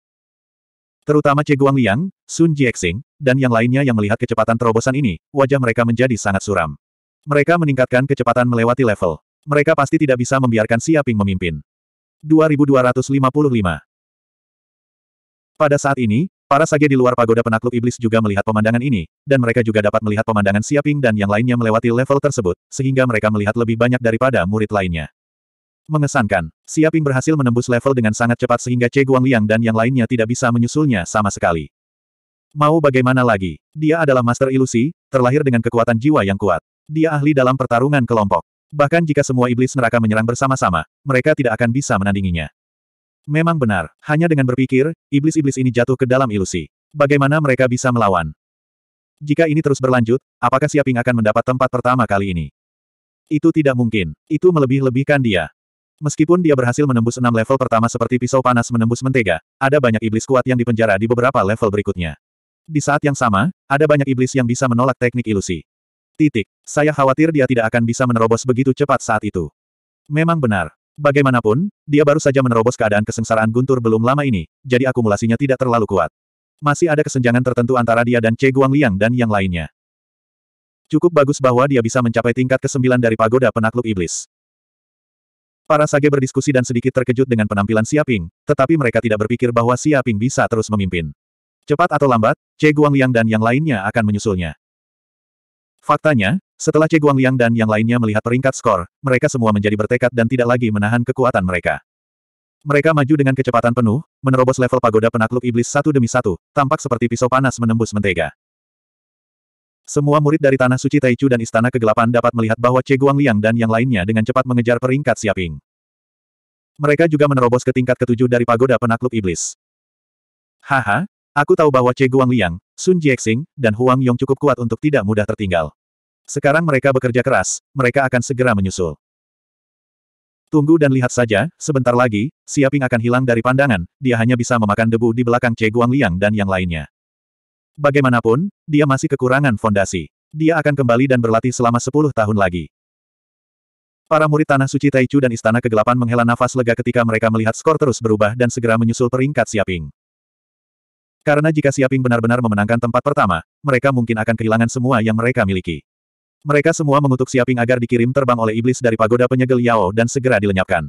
Terutama Che Liang, Sun Jiexing, dan yang lainnya yang melihat kecepatan terobosan ini, wajah mereka menjadi sangat suram. Mereka meningkatkan kecepatan melewati level. Mereka pasti tidak bisa membiarkan Siaping memimpin. 2255 Pada saat ini, para sage di luar pagoda penakluk iblis juga melihat pemandangan ini, dan mereka juga dapat melihat pemandangan Siaping dan yang lainnya melewati level tersebut, sehingga mereka melihat lebih banyak daripada murid lainnya. Mengesankan, Siaping berhasil menembus level dengan sangat cepat sehingga Che Guangliang dan yang lainnya tidak bisa menyusulnya sama sekali. Mau bagaimana lagi? Dia adalah master ilusi, terlahir dengan kekuatan jiwa yang kuat. Dia ahli dalam pertarungan kelompok. Bahkan jika semua iblis neraka menyerang bersama-sama, mereka tidak akan bisa menandinginya. Memang benar, hanya dengan berpikir, iblis-iblis ini jatuh ke dalam ilusi. Bagaimana mereka bisa melawan? Jika ini terus berlanjut, apakah Siaping akan mendapat tempat pertama kali ini? Itu tidak mungkin. Itu melebih-lebihkan dia. Meskipun dia berhasil menembus enam level pertama seperti pisau panas menembus mentega, ada banyak iblis kuat yang dipenjara di beberapa level berikutnya. Di saat yang sama, ada banyak iblis yang bisa menolak teknik ilusi. Titik. Saya khawatir dia tidak akan bisa menerobos begitu cepat saat itu. Memang benar. Bagaimanapun, dia baru saja menerobos keadaan kesengsaraan Guntur belum lama ini, jadi akumulasinya tidak terlalu kuat. Masih ada kesenjangan tertentu antara dia dan Che Guangliang dan yang lainnya. Cukup bagus bahwa dia bisa mencapai tingkat ke-9 dari pagoda penakluk iblis. Para sage berdiskusi dan sedikit terkejut dengan penampilan Siaping, tetapi mereka tidak berpikir bahwa Siaping bisa terus memimpin. Cepat atau lambat, Che Guangliang dan yang lainnya akan menyusulnya. Faktanya, setelah Che Guangliang dan yang lainnya melihat peringkat skor, mereka semua menjadi bertekad dan tidak lagi menahan kekuatan mereka. Mereka maju dengan kecepatan penuh, menerobos level pagoda penakluk iblis satu demi satu, tampak seperti pisau panas menembus mentega. Semua murid dari Tanah Suci Taichu dan Istana Kegelapan dapat melihat bahwa Che Guangliang dan yang lainnya dengan cepat mengejar peringkat Siaping. Mereka juga menerobos ke tingkat ketujuh dari pagoda penakluk iblis. Haha, aku tahu bahwa Che Guangliang, Sun Jiexing, dan Huang Yong cukup kuat untuk tidak mudah tertinggal. Sekarang mereka bekerja keras, mereka akan segera menyusul. Tunggu dan lihat saja, sebentar lagi, Siaping akan hilang dari pandangan, dia hanya bisa memakan debu di belakang Che Guangliang dan yang lainnya. Bagaimanapun, dia masih kekurangan fondasi. Dia akan kembali dan berlatih selama sepuluh tahun lagi. Para murid Tanah Suci Taichu dan Istana Kegelapan menghela nafas lega ketika mereka melihat skor terus berubah dan segera menyusul peringkat Siaping. Karena jika Siaping benar-benar memenangkan tempat pertama, mereka mungkin akan kehilangan semua yang mereka miliki. Mereka semua mengutuk Siaping agar dikirim terbang oleh iblis dari pagoda penyegel Yao dan segera dilenyapkan.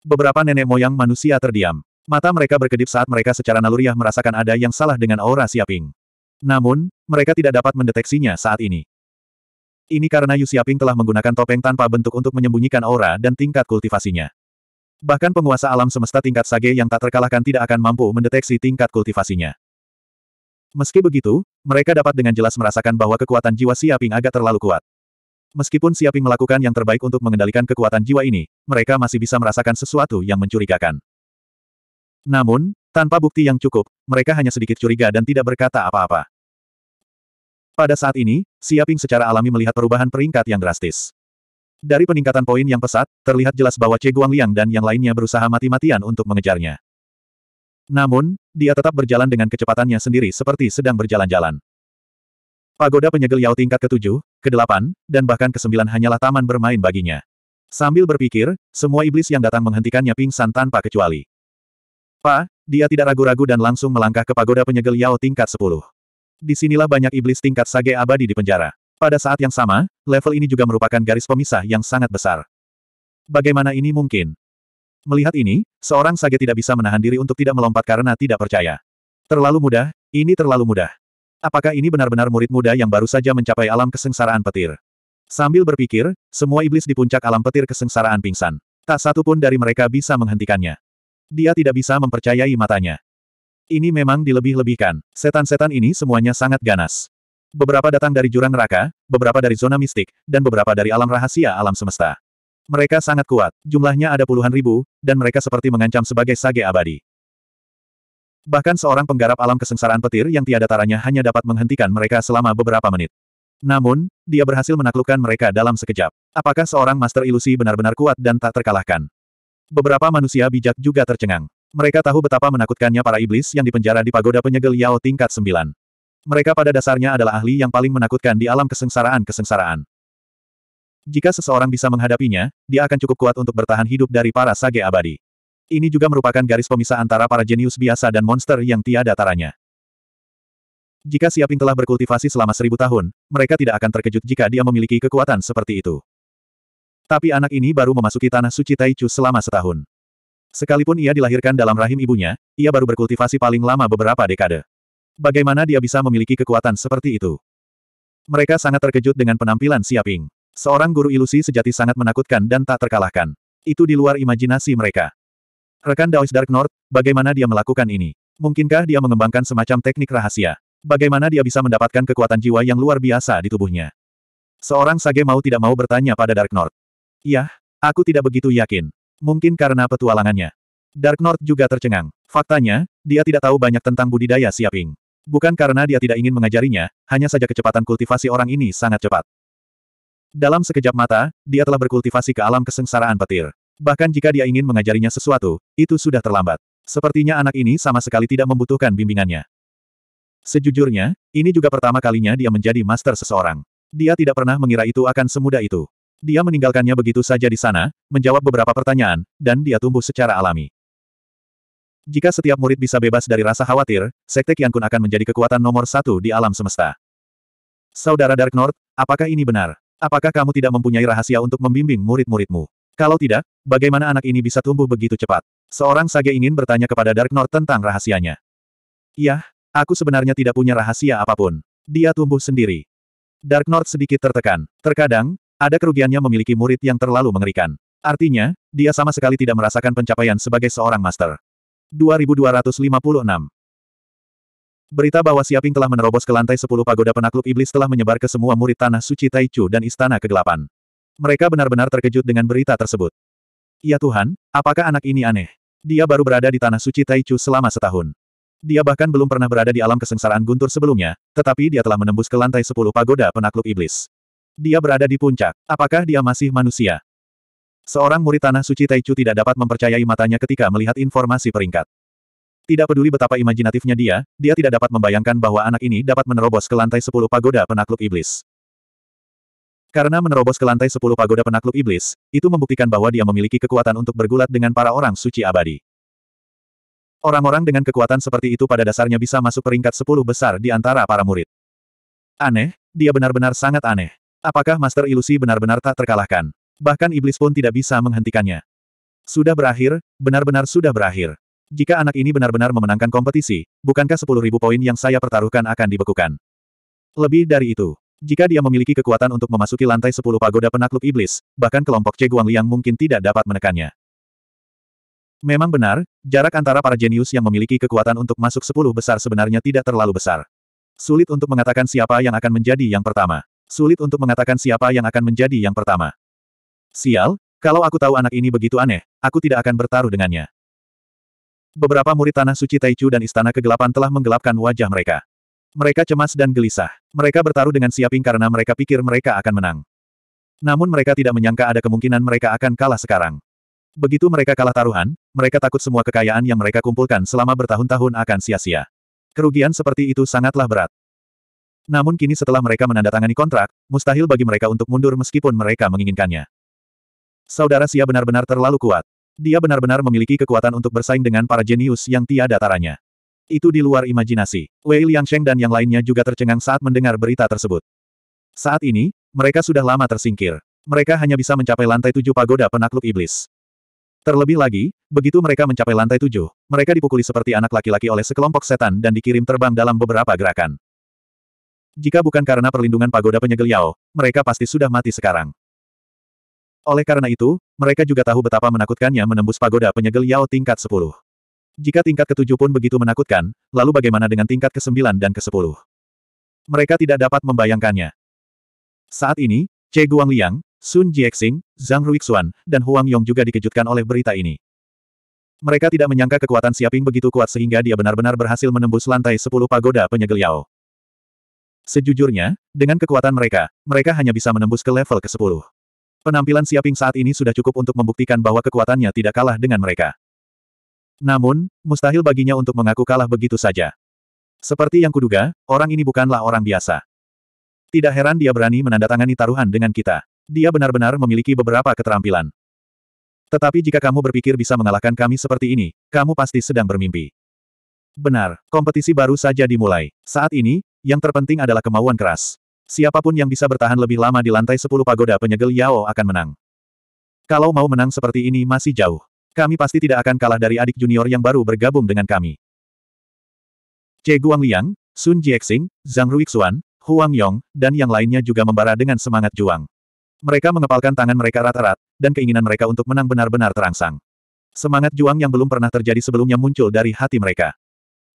Beberapa nenek moyang manusia terdiam. Mata mereka berkedip saat mereka secara naluriah merasakan ada yang salah dengan aura Siaping. Namun, mereka tidak dapat mendeteksinya saat ini. Ini karena Yu Siaping telah menggunakan topeng tanpa bentuk untuk menyembunyikan aura dan tingkat kultivasinya. Bahkan penguasa alam semesta tingkat Sage yang tak terkalahkan tidak akan mampu mendeteksi tingkat kultivasinya. Meski begitu, mereka dapat dengan jelas merasakan bahwa kekuatan jiwa Siaping agak terlalu kuat. Meskipun Siaping melakukan yang terbaik untuk mengendalikan kekuatan jiwa ini, mereka masih bisa merasakan sesuatu yang mencurigakan. Namun, tanpa bukti yang cukup, mereka hanya sedikit curiga dan tidak berkata apa-apa. Pada saat ini, Siaping secara alami melihat perubahan peringkat yang drastis. Dari peningkatan poin yang pesat, terlihat jelas bahwa Che Guangliang dan yang lainnya berusaha mati-matian untuk mengejarnya. Namun, dia tetap berjalan dengan kecepatannya sendiri seperti sedang berjalan-jalan. Pagoda penyegel Yao tingkat ke-7, ke-8, dan bahkan ke-9 hanyalah taman bermain baginya. Sambil berpikir, semua iblis yang datang menghentikannya pingsan tanpa kecuali. Pa, dia tidak ragu-ragu dan langsung melangkah ke pagoda penyegel Yao tingkat 10. Disinilah banyak iblis tingkat sage abadi di penjara. Pada saat yang sama, level ini juga merupakan garis pemisah yang sangat besar. Bagaimana ini mungkin? Melihat ini, seorang sage tidak bisa menahan diri untuk tidak melompat karena tidak percaya. Terlalu mudah, ini terlalu mudah. Apakah ini benar-benar murid muda yang baru saja mencapai alam kesengsaraan petir? Sambil berpikir, semua iblis di puncak alam petir kesengsaraan pingsan. Tak satu pun dari mereka bisa menghentikannya. Dia tidak bisa mempercayai matanya. Ini memang dilebih-lebihkan. Setan-setan ini semuanya sangat ganas. Beberapa datang dari jurang neraka, beberapa dari zona mistik, dan beberapa dari alam rahasia alam semesta. Mereka sangat kuat, jumlahnya ada puluhan ribu, dan mereka seperti mengancam sebagai sage abadi. Bahkan seorang penggarap alam kesengsaraan petir yang tiada taranya hanya dapat menghentikan mereka selama beberapa menit. Namun, dia berhasil menaklukkan mereka dalam sekejap. Apakah seorang master ilusi benar-benar kuat dan tak terkalahkan? Beberapa manusia bijak juga tercengang. Mereka tahu betapa menakutkannya para iblis yang dipenjara di pagoda penyegel Yao tingkat 9. Mereka pada dasarnya adalah ahli yang paling menakutkan di alam kesengsaraan-kesengsaraan. Jika seseorang bisa menghadapinya, dia akan cukup kuat untuk bertahan hidup dari para sage abadi. Ini juga merupakan garis pemisah antara para jenius biasa dan monster yang tiada taranya. Jika Siaping telah berkultivasi selama seribu tahun, mereka tidak akan terkejut jika dia memiliki kekuatan seperti itu. Tapi anak ini baru memasuki tanah suci Taichu selama setahun. Sekalipun ia dilahirkan dalam rahim ibunya, ia baru berkultivasi paling lama beberapa dekade. Bagaimana dia bisa memiliki kekuatan seperti itu? Mereka sangat terkejut dengan penampilan Siaping. Seorang guru ilusi sejati sangat menakutkan dan tak terkalahkan. Itu di luar imajinasi mereka. Rekan Daois Dark North, bagaimana dia melakukan ini? Mungkinkah dia mengembangkan semacam teknik rahasia? Bagaimana dia bisa mendapatkan kekuatan jiwa yang luar biasa di tubuhnya? Seorang sage mau tidak mau bertanya pada Dark North. Yah, aku tidak begitu yakin. Mungkin karena petualangannya. Dark North juga tercengang. Faktanya, dia tidak tahu banyak tentang budidaya Siaping. Bukan karena dia tidak ingin mengajarinya, hanya saja kecepatan kultivasi orang ini sangat cepat. Dalam sekejap mata, dia telah berkultivasi ke alam kesengsaraan petir. Bahkan jika dia ingin mengajarinya sesuatu, itu sudah terlambat. Sepertinya anak ini sama sekali tidak membutuhkan bimbingannya. Sejujurnya, ini juga pertama kalinya dia menjadi master seseorang. Dia tidak pernah mengira itu akan semudah itu. Dia meninggalkannya begitu saja di sana, menjawab beberapa pertanyaan, dan dia tumbuh secara alami. Jika setiap murid bisa bebas dari rasa khawatir, Sekte Qiankun akan menjadi kekuatan nomor satu di alam semesta. Saudara Dark North, apakah ini benar? Apakah kamu tidak mempunyai rahasia untuk membimbing murid-muridmu? Kalau tidak, bagaimana anak ini bisa tumbuh begitu cepat? Seorang sage ingin bertanya kepada Dark North tentang rahasianya. Yah, aku sebenarnya tidak punya rahasia apapun. Dia tumbuh sendiri. Dark North sedikit tertekan. Terkadang, ada kerugiannya memiliki murid yang terlalu mengerikan. Artinya, dia sama sekali tidak merasakan pencapaian sebagai seorang master. 2256 Berita bahwa Siaping telah menerobos ke lantai 10 pagoda penakluk iblis telah menyebar ke semua murid Tanah Suci Taichu dan Istana Kegelapan. Mereka benar-benar terkejut dengan berita tersebut. Ya Tuhan, apakah anak ini aneh? Dia baru berada di Tanah Suci Taichu selama setahun. Dia bahkan belum pernah berada di alam kesengsaraan guntur sebelumnya, tetapi dia telah menembus ke lantai 10 pagoda penakluk iblis. Dia berada di puncak. Apakah dia masih manusia? Seorang murid tanah suci Taichu tidak dapat mempercayai matanya ketika melihat informasi peringkat. Tidak peduli betapa imajinatifnya dia, dia tidak dapat membayangkan bahwa anak ini dapat menerobos ke lantai 10 pagoda penakluk iblis. Karena menerobos ke lantai 10 pagoda penakluk iblis, itu membuktikan bahwa dia memiliki kekuatan untuk bergulat dengan para orang suci abadi. Orang-orang dengan kekuatan seperti itu pada dasarnya bisa masuk peringkat 10 besar di antara para murid. Aneh, dia benar-benar sangat aneh. Apakah Master Ilusi benar-benar tak terkalahkan? Bahkan iblis pun tidak bisa menghentikannya. Sudah berakhir, benar-benar sudah berakhir. Jika anak ini benar-benar memenangkan kompetisi, bukankah sepuluh ribu poin yang saya pertaruhkan akan dibekukan? Lebih dari itu, jika dia memiliki kekuatan untuk memasuki lantai sepuluh pagoda penakluk iblis, bahkan kelompok Che Guangliang mungkin tidak dapat menekannya. Memang benar, jarak antara para jenius yang memiliki kekuatan untuk masuk sepuluh besar sebenarnya tidak terlalu besar. Sulit untuk mengatakan siapa yang akan menjadi yang pertama. Sulit untuk mengatakan siapa yang akan menjadi yang pertama. Sial, kalau aku tahu anak ini begitu aneh, aku tidak akan bertaruh dengannya. Beberapa murid Tanah Suci Taichu dan Istana Kegelapan telah menggelapkan wajah mereka. Mereka cemas dan gelisah. Mereka bertaruh dengan Siaping karena mereka pikir mereka akan menang. Namun mereka tidak menyangka ada kemungkinan mereka akan kalah sekarang. Begitu mereka kalah taruhan, mereka takut semua kekayaan yang mereka kumpulkan selama bertahun-tahun akan sia-sia. Kerugian seperti itu sangatlah berat. Namun kini setelah mereka menandatangani kontrak, mustahil bagi mereka untuk mundur meskipun mereka menginginkannya. Saudara Sia benar-benar terlalu kuat. Dia benar-benar memiliki kekuatan untuk bersaing dengan para jenius yang tiada taranya. Itu di luar imajinasi. Wei Liangsheng dan yang lainnya juga tercengang saat mendengar berita tersebut. Saat ini, mereka sudah lama tersingkir. Mereka hanya bisa mencapai lantai tujuh pagoda penakluk iblis. Terlebih lagi, begitu mereka mencapai lantai tujuh, mereka dipukuli seperti anak laki-laki oleh sekelompok setan dan dikirim terbang dalam beberapa gerakan. Jika bukan karena perlindungan pagoda penyegel Yao, mereka pasti sudah mati sekarang. Oleh karena itu, mereka juga tahu betapa menakutkannya menembus pagoda penyegel Yao tingkat 10. Jika tingkat ketujuh pun begitu menakutkan, lalu bagaimana dengan tingkat ke-9 dan ke-10? Mereka tidak dapat membayangkannya. Saat ini, Che Guangliang, Sun Jiexing, Zhang Ruixuan, dan Huang Yong juga dikejutkan oleh berita ini. Mereka tidak menyangka kekuatan Siaping begitu kuat sehingga dia benar-benar berhasil menembus lantai 10 pagoda penyegel Yao. Sejujurnya, dengan kekuatan mereka, mereka hanya bisa menembus ke level ke-10. Penampilan Siaping saat ini sudah cukup untuk membuktikan bahwa kekuatannya tidak kalah dengan mereka. Namun, mustahil baginya untuk mengaku kalah begitu saja. Seperti yang kuduga, orang ini bukanlah orang biasa. Tidak heran dia berani menandatangani taruhan dengan kita. Dia benar-benar memiliki beberapa keterampilan. Tetapi jika kamu berpikir bisa mengalahkan kami seperti ini, kamu pasti sedang bermimpi. Benar, kompetisi baru saja dimulai. Saat ini, yang terpenting adalah kemauan keras. Siapapun yang bisa bertahan lebih lama di lantai 10 pagoda penyegel Yao akan menang. Kalau mau menang seperti ini masih jauh. Kami pasti tidak akan kalah dari adik junior yang baru bergabung dengan kami. Che Guangliang, Sun Jiexing, Zhang Ruixuan, Huang Yong, dan yang lainnya juga membara dengan semangat juang. Mereka mengepalkan tangan mereka rata-rat, dan keinginan mereka untuk menang benar-benar terangsang. Semangat juang yang belum pernah terjadi sebelumnya muncul dari hati mereka.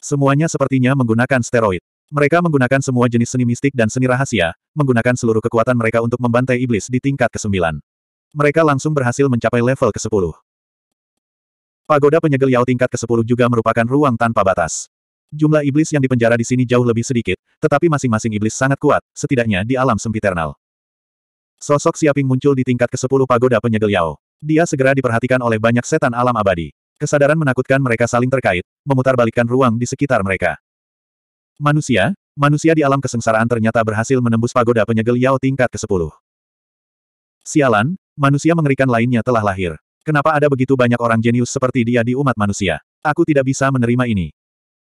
Semuanya sepertinya menggunakan steroid. Mereka menggunakan semua jenis seni mistik dan seni rahasia, menggunakan seluruh kekuatan mereka untuk membantai iblis di tingkat ke-9. Mereka langsung berhasil mencapai level ke-10. Pagoda penyegel Yao tingkat ke-10 juga merupakan ruang tanpa batas. Jumlah iblis yang dipenjara di sini jauh lebih sedikit, tetapi masing-masing iblis sangat kuat, setidaknya di alam sempiternal. Sosok Siaping muncul di tingkat ke-10 pagoda penyegel Yao. Dia segera diperhatikan oleh banyak setan alam abadi. Kesadaran menakutkan mereka saling terkait, memutarbalikkan ruang di sekitar mereka. Manusia, manusia di alam kesengsaraan ternyata berhasil menembus pagoda penyegel Yao tingkat ke-10. Sialan, manusia mengerikan lainnya telah lahir. Kenapa ada begitu banyak orang jenius seperti dia di umat manusia? Aku tidak bisa menerima ini.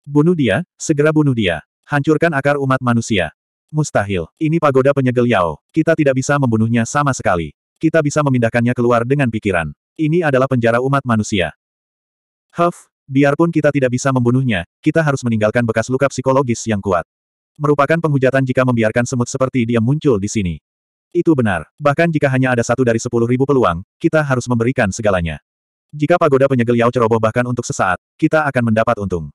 Bunuh dia, segera bunuh dia. Hancurkan akar umat manusia. Mustahil, ini pagoda penyegel Yao. Kita tidak bisa membunuhnya sama sekali. Kita bisa memindahkannya keluar dengan pikiran. Ini adalah penjara umat manusia. Huff, Biarpun kita tidak bisa membunuhnya, kita harus meninggalkan bekas luka psikologis yang kuat. Merupakan penghujatan jika membiarkan semut seperti dia muncul di sini. Itu benar. Bahkan jika hanya ada satu dari sepuluh ribu peluang, kita harus memberikan segalanya. Jika pagoda penyegel Yao ceroboh bahkan untuk sesaat, kita akan mendapat untung.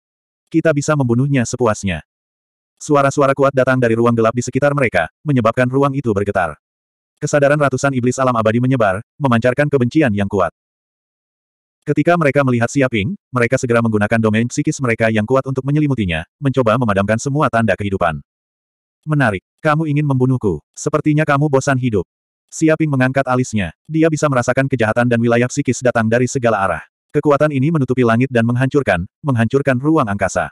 Kita bisa membunuhnya sepuasnya. Suara-suara kuat datang dari ruang gelap di sekitar mereka, menyebabkan ruang itu bergetar. Kesadaran ratusan iblis alam abadi menyebar, memancarkan kebencian yang kuat. Ketika mereka melihat Siaping, mereka segera menggunakan domain psikis mereka yang kuat untuk menyelimutinya, mencoba memadamkan semua tanda kehidupan. Menarik. Kamu ingin membunuhku. Sepertinya kamu bosan hidup. Siaping mengangkat alisnya. Dia bisa merasakan kejahatan dan wilayah psikis datang dari segala arah. Kekuatan ini menutupi langit dan menghancurkan, menghancurkan ruang angkasa.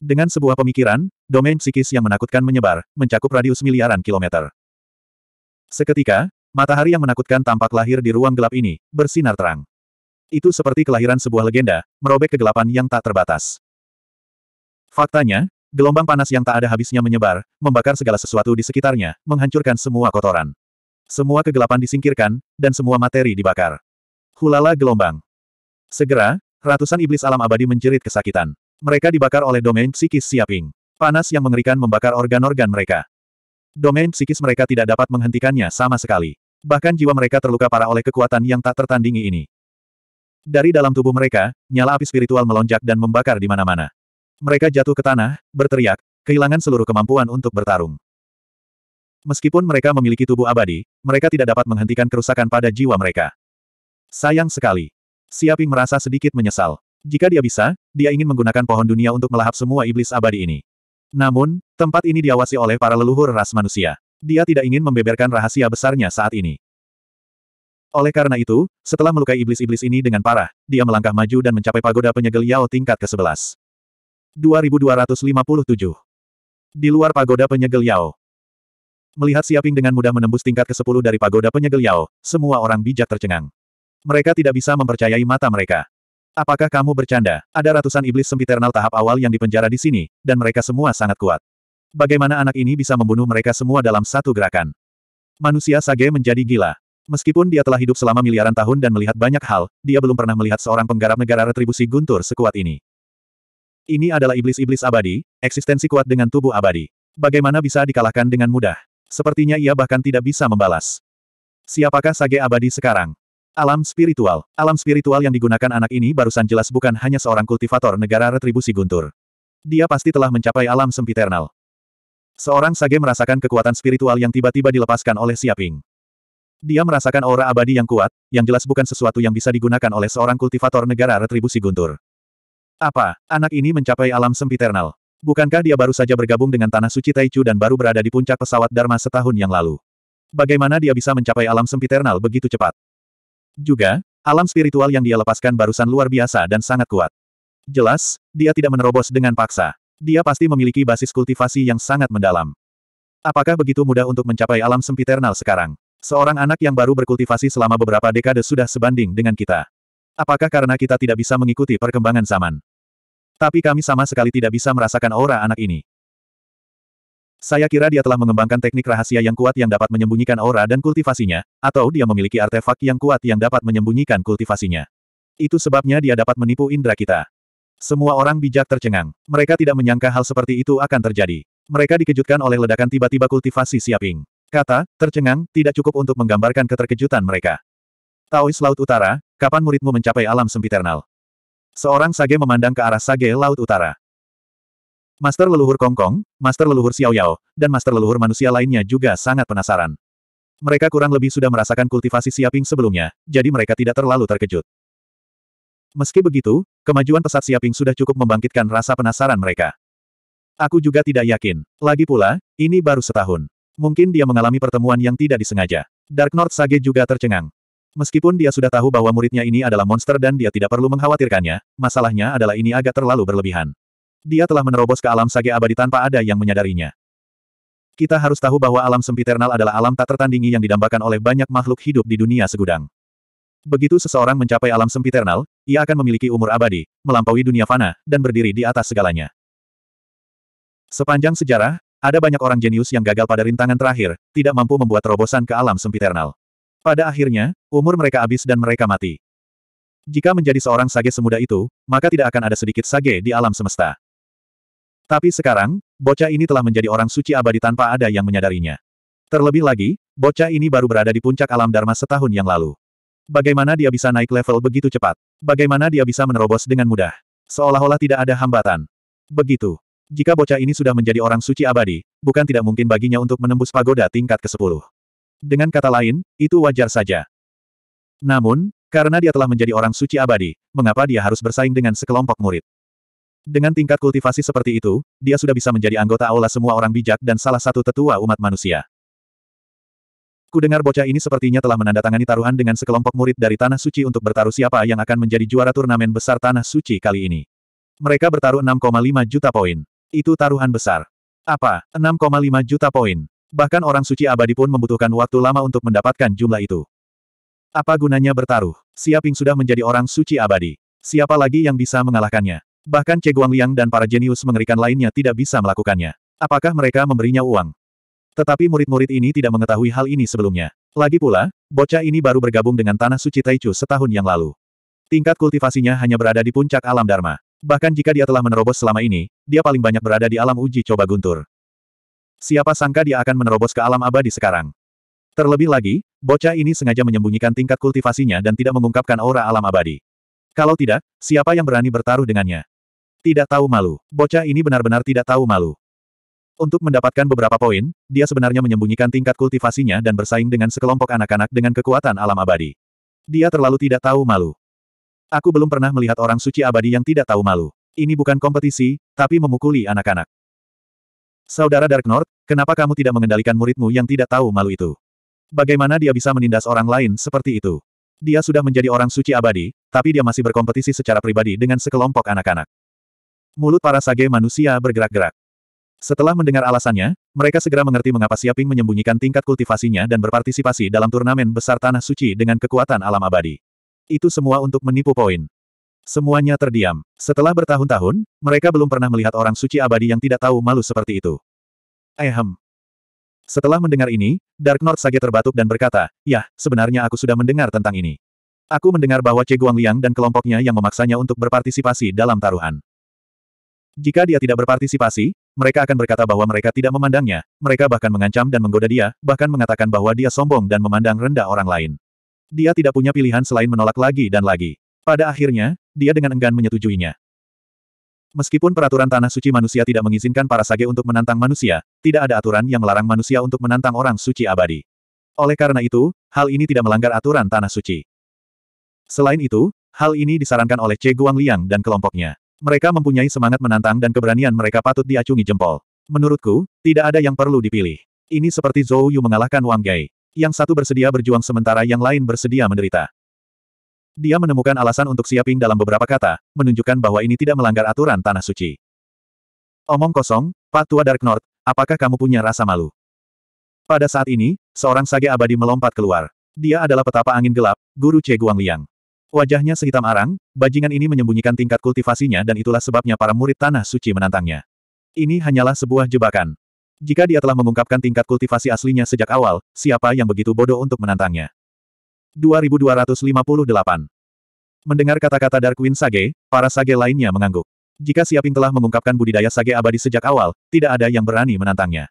Dengan sebuah pemikiran, domain psikis yang menakutkan menyebar, mencakup radius miliaran kilometer. Seketika, matahari yang menakutkan tampak lahir di ruang gelap ini, bersinar terang. Itu seperti kelahiran sebuah legenda, merobek kegelapan yang tak terbatas. Faktanya, gelombang panas yang tak ada habisnya menyebar, membakar segala sesuatu di sekitarnya, menghancurkan semua kotoran. Semua kegelapan disingkirkan, dan semua materi dibakar. Hulala gelombang. Segera, ratusan iblis alam abadi menjerit kesakitan. Mereka dibakar oleh domain psikis Siaping. Panas yang mengerikan membakar organ-organ mereka. Domain psikis mereka tidak dapat menghentikannya sama sekali. Bahkan jiwa mereka terluka parah oleh kekuatan yang tak tertandingi ini. Dari dalam tubuh mereka, nyala api spiritual melonjak dan membakar di mana-mana. Mereka jatuh ke tanah, berteriak, kehilangan seluruh kemampuan untuk bertarung. Meskipun mereka memiliki tubuh abadi, mereka tidak dapat menghentikan kerusakan pada jiwa mereka. Sayang sekali. Siaping merasa sedikit menyesal. Jika dia bisa, dia ingin menggunakan pohon dunia untuk melahap semua iblis abadi ini. Namun, tempat ini diawasi oleh para leluhur ras manusia. Dia tidak ingin membeberkan rahasia besarnya saat ini. Oleh karena itu, setelah melukai iblis-iblis ini dengan parah, dia melangkah maju dan mencapai pagoda penyegel Yao tingkat ke-11. 2257 Di luar pagoda penyegel Yao Melihat Siaping dengan mudah menembus tingkat ke-10 dari pagoda penyegel Yao, semua orang bijak tercengang. Mereka tidak bisa mempercayai mata mereka. Apakah kamu bercanda? Ada ratusan iblis sempiternal tahap awal yang dipenjara di sini, dan mereka semua sangat kuat. Bagaimana anak ini bisa membunuh mereka semua dalam satu gerakan? Manusia sage menjadi gila. Meskipun dia telah hidup selama miliaran tahun dan melihat banyak hal, dia belum pernah melihat seorang penggarap negara retribusi guntur sekuat ini. Ini adalah iblis-iblis abadi, eksistensi kuat dengan tubuh abadi. Bagaimana bisa dikalahkan dengan mudah? Sepertinya ia bahkan tidak bisa membalas. Siapakah sage abadi sekarang? Alam spiritual. Alam spiritual yang digunakan anak ini barusan jelas bukan hanya seorang kultivator negara retribusi guntur. Dia pasti telah mencapai alam sempiternal. Seorang sage merasakan kekuatan spiritual yang tiba-tiba dilepaskan oleh Siaping. Dia merasakan aura abadi yang kuat, yang jelas bukan sesuatu yang bisa digunakan oleh seorang kultivator negara retribusi guntur. Apa, anak ini mencapai alam sempiternal? Bukankah dia baru saja bergabung dengan Tanah Suci Taichu dan baru berada di puncak pesawat Dharma setahun yang lalu? Bagaimana dia bisa mencapai alam sempiternal begitu cepat? Juga, alam spiritual yang dia lepaskan barusan luar biasa dan sangat kuat. Jelas, dia tidak menerobos dengan paksa. Dia pasti memiliki basis kultivasi yang sangat mendalam. Apakah begitu mudah untuk mencapai alam sempiternal sekarang? Seorang anak yang baru berkultivasi selama beberapa dekade sudah sebanding dengan kita. Apakah karena kita tidak bisa mengikuti perkembangan zaman? Tapi kami sama sekali tidak bisa merasakan aura anak ini. Saya kira dia telah mengembangkan teknik rahasia yang kuat yang dapat menyembunyikan aura dan kultivasinya, atau dia memiliki artefak yang kuat yang dapat menyembunyikan kultivasinya. Itu sebabnya dia dapat menipu indera kita. Semua orang bijak tercengang. Mereka tidak menyangka hal seperti itu akan terjadi. Mereka dikejutkan oleh ledakan tiba-tiba kultivasi Siaping. Kata, tercengang, tidak cukup untuk menggambarkan keterkejutan mereka. Taois Laut Utara, kapan muridmu mencapai alam sempiternal? Seorang sage memandang ke arah sage Laut Utara. Master leluhur Kongkong, Master leluhur Xiao Yao, dan Master leluhur manusia lainnya juga sangat penasaran. Mereka kurang lebih sudah merasakan kultivasi Siaping sebelumnya, jadi mereka tidak terlalu terkejut. Meski begitu, kemajuan pesat Siaping sudah cukup membangkitkan rasa penasaran mereka. Aku juga tidak yakin. Lagi pula, ini baru setahun. Mungkin dia mengalami pertemuan yang tidak disengaja. Dark North Sage juga tercengang. Meskipun dia sudah tahu bahwa muridnya ini adalah monster dan dia tidak perlu mengkhawatirkannya, masalahnya adalah ini agak terlalu berlebihan. Dia telah menerobos ke alam Sage abadi tanpa ada yang menyadarinya. Kita harus tahu bahwa alam sempiternal adalah alam tak tertandingi yang didambakan oleh banyak makhluk hidup di dunia segudang. Begitu seseorang mencapai alam sempiternal, ia akan memiliki umur abadi, melampaui dunia fana, dan berdiri di atas segalanya. Sepanjang sejarah, ada banyak orang jenius yang gagal pada rintangan terakhir, tidak mampu membuat terobosan ke alam sempiternal. Pada akhirnya, umur mereka habis dan mereka mati. Jika menjadi seorang sage semuda itu, maka tidak akan ada sedikit sage di alam semesta. Tapi sekarang, bocah ini telah menjadi orang suci abadi tanpa ada yang menyadarinya. Terlebih lagi, bocah ini baru berada di puncak alam Dharma setahun yang lalu. Bagaimana dia bisa naik level begitu cepat? Bagaimana dia bisa menerobos dengan mudah? Seolah-olah tidak ada hambatan. Begitu. Jika bocah ini sudah menjadi orang suci abadi, bukan tidak mungkin baginya untuk menembus pagoda tingkat ke-10. Dengan kata lain, itu wajar saja. Namun, karena dia telah menjadi orang suci abadi, mengapa dia harus bersaing dengan sekelompok murid? Dengan tingkat kultivasi seperti itu, dia sudah bisa menjadi anggota aula semua orang bijak dan salah satu tetua umat manusia. Kudengar bocah ini sepertinya telah menandatangani taruhan dengan sekelompok murid dari Tanah Suci untuk bertaruh siapa yang akan menjadi juara turnamen besar Tanah Suci kali ini. Mereka bertaruh 6,5 juta poin. Itu taruhan besar. Apa, 6,5 juta poin? Bahkan orang suci abadi pun membutuhkan waktu lama untuk mendapatkan jumlah itu. Apa gunanya bertaruh? Siaping sudah menjadi orang suci abadi. Siapa lagi yang bisa mengalahkannya? Bahkan Che Guangliang dan para jenius mengerikan lainnya tidak bisa melakukannya. Apakah mereka memberinya uang? Tetapi murid-murid ini tidak mengetahui hal ini sebelumnya. Lagi pula, bocah ini baru bergabung dengan Tanah Suci Taichu setahun yang lalu. Tingkat kultivasinya hanya berada di puncak alam Dharma. Bahkan jika dia telah menerobos selama ini, dia paling banyak berada di alam uji coba guntur. Siapa sangka dia akan menerobos ke alam abadi sekarang. Terlebih lagi, bocah ini sengaja menyembunyikan tingkat kultivasinya dan tidak mengungkapkan aura alam abadi. Kalau tidak, siapa yang berani bertaruh dengannya? Tidak tahu malu. Bocah ini benar-benar tidak tahu malu. Untuk mendapatkan beberapa poin, dia sebenarnya menyembunyikan tingkat kultivasinya dan bersaing dengan sekelompok anak-anak dengan kekuatan alam abadi. Dia terlalu tidak tahu malu. Aku belum pernah melihat orang suci abadi yang tidak tahu malu. Ini bukan kompetisi, tapi memukuli anak-anak. Saudara Dark North, kenapa kamu tidak mengendalikan muridmu yang tidak tahu malu itu? Bagaimana dia bisa menindas orang lain seperti itu? Dia sudah menjadi orang suci abadi, tapi dia masih berkompetisi secara pribadi dengan sekelompok anak-anak. Mulut para sage manusia bergerak-gerak. Setelah mendengar alasannya, mereka segera mengerti mengapa Siaping menyembunyikan tingkat kultivasinya dan berpartisipasi dalam turnamen besar Tanah Suci dengan kekuatan alam abadi. Itu semua untuk menipu poin. Semuanya terdiam. Setelah bertahun-tahun, mereka belum pernah melihat orang suci abadi yang tidak tahu malu seperti itu. Ehem. Setelah mendengar ini, Dark North Sage terbatuk dan berkata, Yah, sebenarnya aku sudah mendengar tentang ini. Aku mendengar bahwa Che Guangliang dan kelompoknya yang memaksanya untuk berpartisipasi dalam taruhan. Jika dia tidak berpartisipasi, mereka akan berkata bahwa mereka tidak memandangnya, mereka bahkan mengancam dan menggoda dia, bahkan mengatakan bahwa dia sombong dan memandang rendah orang lain dia tidak punya pilihan selain menolak lagi dan lagi. Pada akhirnya, dia dengan enggan menyetujuinya. Meskipun peraturan Tanah Suci manusia tidak mengizinkan para sage untuk menantang manusia, tidak ada aturan yang melarang manusia untuk menantang orang suci abadi. Oleh karena itu, hal ini tidak melanggar aturan Tanah Suci. Selain itu, hal ini disarankan oleh Che Liang dan kelompoknya. Mereka mempunyai semangat menantang dan keberanian mereka patut diacungi jempol. Menurutku, tidak ada yang perlu dipilih. Ini seperti Zhou Yu mengalahkan Wang Gai. Yang satu bersedia berjuang sementara yang lain bersedia menderita. Dia menemukan alasan untuk siaping dalam beberapa kata, menunjukkan bahwa ini tidak melanggar aturan Tanah Suci. Omong kosong, Pak Tua Dark North, apakah kamu punya rasa malu? Pada saat ini, seorang sage abadi melompat keluar. Dia adalah petapa angin gelap, Guru Che Liang. Wajahnya sehitam arang, bajingan ini menyembunyikan tingkat kultivasinya dan itulah sebabnya para murid Tanah Suci menantangnya. Ini hanyalah sebuah jebakan. Jika dia telah mengungkapkan tingkat kultivasi aslinya sejak awal, siapa yang begitu bodoh untuk menantangnya? 2258 Mendengar kata-kata Dark Sage, para Sage lainnya mengangguk. Jika Siaping telah mengungkapkan budidaya Sage abadi sejak awal, tidak ada yang berani menantangnya.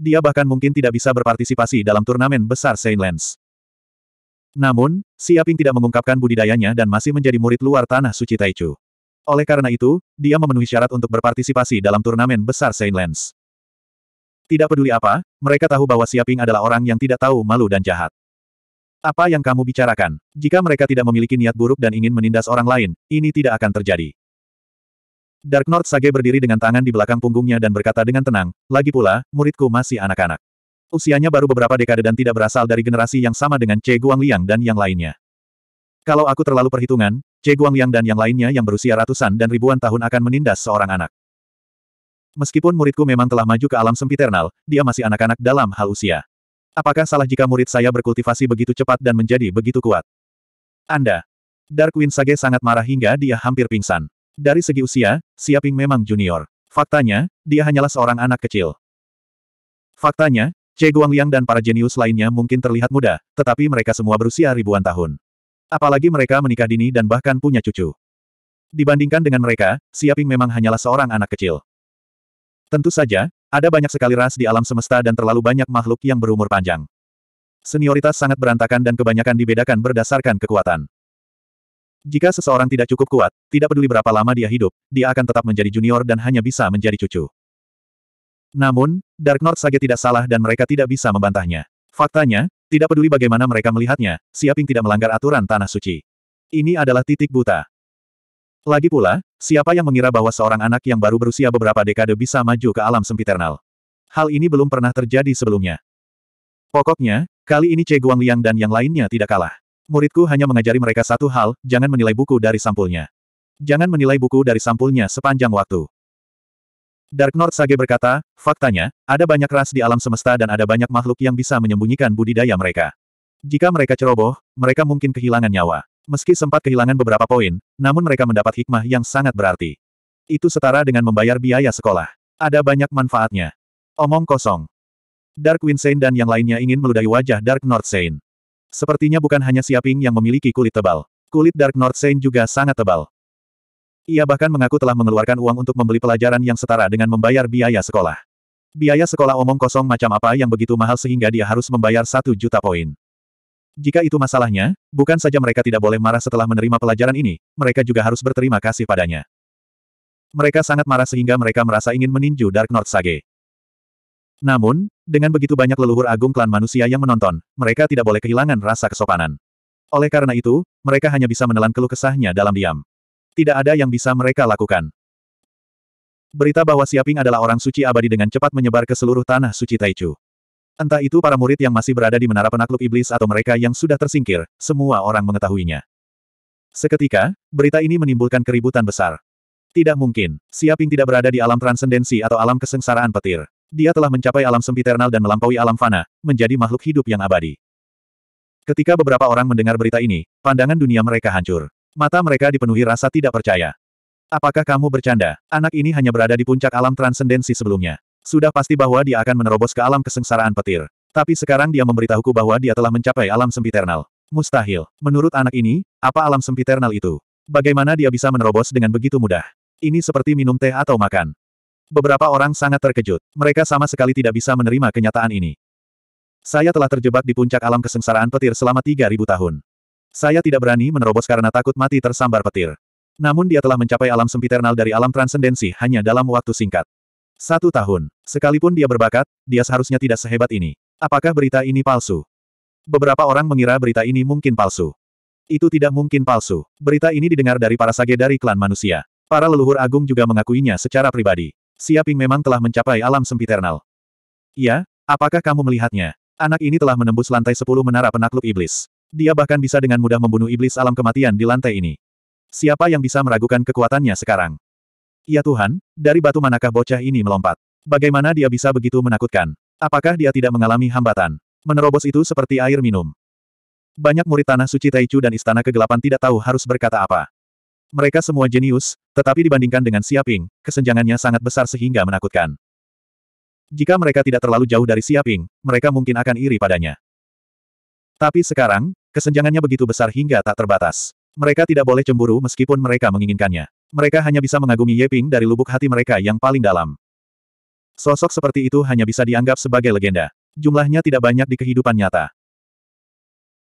Dia bahkan mungkin tidak bisa berpartisipasi dalam turnamen besar Lens. Namun, Siaping tidak mengungkapkan budidayanya dan masih menjadi murid luar tanah suci Taichu. Oleh karena itu, dia memenuhi syarat untuk berpartisipasi dalam turnamen besar Lens. Tidak peduli apa, mereka tahu bahwa Siaping adalah orang yang tidak tahu malu dan jahat. Apa yang kamu bicarakan? Jika mereka tidak memiliki niat buruk dan ingin menindas orang lain, ini tidak akan terjadi. Dark North Sage berdiri dengan tangan di belakang punggungnya dan berkata dengan tenang, lagi pula, muridku masih anak-anak. Usianya baru beberapa dekade dan tidak berasal dari generasi yang sama dengan Che Guangliang dan yang lainnya. Kalau aku terlalu perhitungan, Che Guangliang dan yang lainnya yang berusia ratusan dan ribuan tahun akan menindas seorang anak. Meskipun muridku memang telah maju ke alam sempiternal, dia masih anak-anak dalam hal usia. Apakah salah jika murid saya berkultivasi begitu cepat dan menjadi begitu kuat? Anda. Dark Sage sangat marah hingga dia hampir pingsan. Dari segi usia, Siaping memang junior. Faktanya, dia hanyalah seorang anak kecil. Faktanya, Che Guangliang dan para jenius lainnya mungkin terlihat muda, tetapi mereka semua berusia ribuan tahun. Apalagi mereka menikah dini dan bahkan punya cucu. Dibandingkan dengan mereka, Siaping memang hanyalah seorang anak kecil. Tentu saja, ada banyak sekali ras di alam semesta dan terlalu banyak makhluk yang berumur panjang. Senioritas sangat berantakan dan kebanyakan dibedakan berdasarkan kekuatan. Jika seseorang tidak cukup kuat, tidak peduli berapa lama dia hidup, dia akan tetap menjadi junior dan hanya bisa menjadi cucu. Namun, Dark North Sage tidak salah dan mereka tidak bisa membantahnya. Faktanya, tidak peduli bagaimana mereka melihatnya, Siaping tidak melanggar aturan Tanah Suci. Ini adalah titik buta. Lagi pula, siapa yang mengira bahwa seorang anak yang baru berusia beberapa dekade bisa maju ke alam sempiternal? Hal ini belum pernah terjadi sebelumnya. Pokoknya, kali ini Che Guangliang dan yang lainnya tidak kalah. Muridku hanya mengajari mereka satu hal, jangan menilai buku dari sampulnya. Jangan menilai buku dari sampulnya sepanjang waktu. Dark North Sage berkata, faktanya, ada banyak ras di alam semesta dan ada banyak makhluk yang bisa menyembunyikan budidaya mereka. Jika mereka ceroboh, mereka mungkin kehilangan nyawa. Meski sempat kehilangan beberapa poin, namun mereka mendapat hikmah yang sangat berarti. Itu setara dengan membayar biaya sekolah. Ada banyak manfaatnya. Omong kosong. Dark Wind Saint dan yang lainnya ingin meludahi wajah Dark North Saint. Sepertinya bukan hanya Siaping yang memiliki kulit tebal. Kulit Dark North Saint juga sangat tebal. Ia bahkan mengaku telah mengeluarkan uang untuk membeli pelajaran yang setara dengan membayar biaya sekolah. Biaya sekolah omong kosong macam apa yang begitu mahal sehingga dia harus membayar satu juta poin. Jika itu masalahnya, bukan saja mereka tidak boleh marah setelah menerima pelajaran ini, mereka juga harus berterima kasih padanya. Mereka sangat marah sehingga mereka merasa ingin meninju Dark North Sage. Namun, dengan begitu banyak leluhur agung klan manusia yang menonton, mereka tidak boleh kehilangan rasa kesopanan. Oleh karena itu, mereka hanya bisa menelan keluh kesahnya dalam diam. Tidak ada yang bisa mereka lakukan. Berita bahwa Siaping adalah orang suci abadi dengan cepat menyebar ke seluruh tanah suci Taichu. Entah itu para murid yang masih berada di menara penakluk iblis atau mereka yang sudah tersingkir, semua orang mengetahuinya. Seketika, berita ini menimbulkan keributan besar. Tidak mungkin, Siaping tidak berada di alam transendensi atau alam kesengsaraan petir. Dia telah mencapai alam sempiternal dan melampaui alam fana, menjadi makhluk hidup yang abadi. Ketika beberapa orang mendengar berita ini, pandangan dunia mereka hancur. Mata mereka dipenuhi rasa tidak percaya. Apakah kamu bercanda? Anak ini hanya berada di puncak alam transendensi sebelumnya. Sudah pasti bahwa dia akan menerobos ke alam kesengsaraan petir. Tapi sekarang dia memberitahuku bahwa dia telah mencapai alam sempiternal. Mustahil. Menurut anak ini, apa alam sempiternal itu? Bagaimana dia bisa menerobos dengan begitu mudah? Ini seperti minum teh atau makan. Beberapa orang sangat terkejut. Mereka sama sekali tidak bisa menerima kenyataan ini. Saya telah terjebak di puncak alam kesengsaraan petir selama 3000 tahun. Saya tidak berani menerobos karena takut mati tersambar petir. Namun dia telah mencapai alam sempiternal dari alam transendensi hanya dalam waktu singkat. Satu tahun. Sekalipun dia berbakat, dia seharusnya tidak sehebat ini. Apakah berita ini palsu? Beberapa orang mengira berita ini mungkin palsu. Itu tidak mungkin palsu. Berita ini didengar dari para sage dari klan manusia. Para leluhur agung juga mengakuinya secara pribadi. Siaping memang telah mencapai alam sempiternal. Ya, apakah kamu melihatnya? Anak ini telah menembus lantai 10 menara penakluk iblis. Dia bahkan bisa dengan mudah membunuh iblis alam kematian di lantai ini. Siapa yang bisa meragukan kekuatannya sekarang? Ya Tuhan, dari batu manakah bocah ini melompat? Bagaimana dia bisa begitu menakutkan? Apakah dia tidak mengalami hambatan? Menerobos itu seperti air minum. Banyak murid tanah suci Taichu dan istana kegelapan tidak tahu harus berkata apa. Mereka semua jenius, tetapi dibandingkan dengan Siaping, kesenjangannya sangat besar sehingga menakutkan. Jika mereka tidak terlalu jauh dari Siaping, mereka mungkin akan iri padanya. Tapi sekarang, kesenjangannya begitu besar hingga tak terbatas. Mereka tidak boleh cemburu meskipun mereka menginginkannya mereka hanya bisa mengagumi Yeping dari lubuk hati mereka yang paling dalam. Sosok seperti itu hanya bisa dianggap sebagai legenda. Jumlahnya tidak banyak di kehidupan nyata.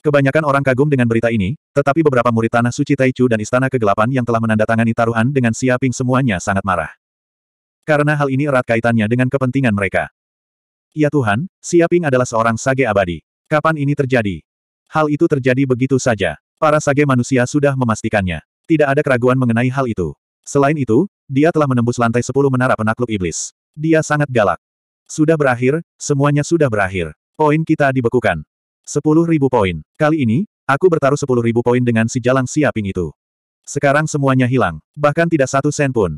Kebanyakan orang kagum dengan berita ini, tetapi beberapa murid Tanah Suci Taichu dan Istana Kegelapan yang telah menandatangani taruhan dengan Siaping semuanya sangat marah. Karena hal ini erat kaitannya dengan kepentingan mereka. Ya Tuhan, Siaping adalah seorang sage abadi. Kapan ini terjadi? Hal itu terjadi begitu saja. Para sage manusia sudah memastikannya. Tidak ada keraguan mengenai hal itu. Selain itu, dia telah menembus lantai 10 menara penakluk iblis. Dia sangat galak. Sudah berakhir, semuanya sudah berakhir. Poin kita dibekukan. 10.000 poin. Kali ini, aku bertaruh 10.000 poin dengan si jalang siaping itu. Sekarang semuanya hilang, bahkan tidak satu sen pun.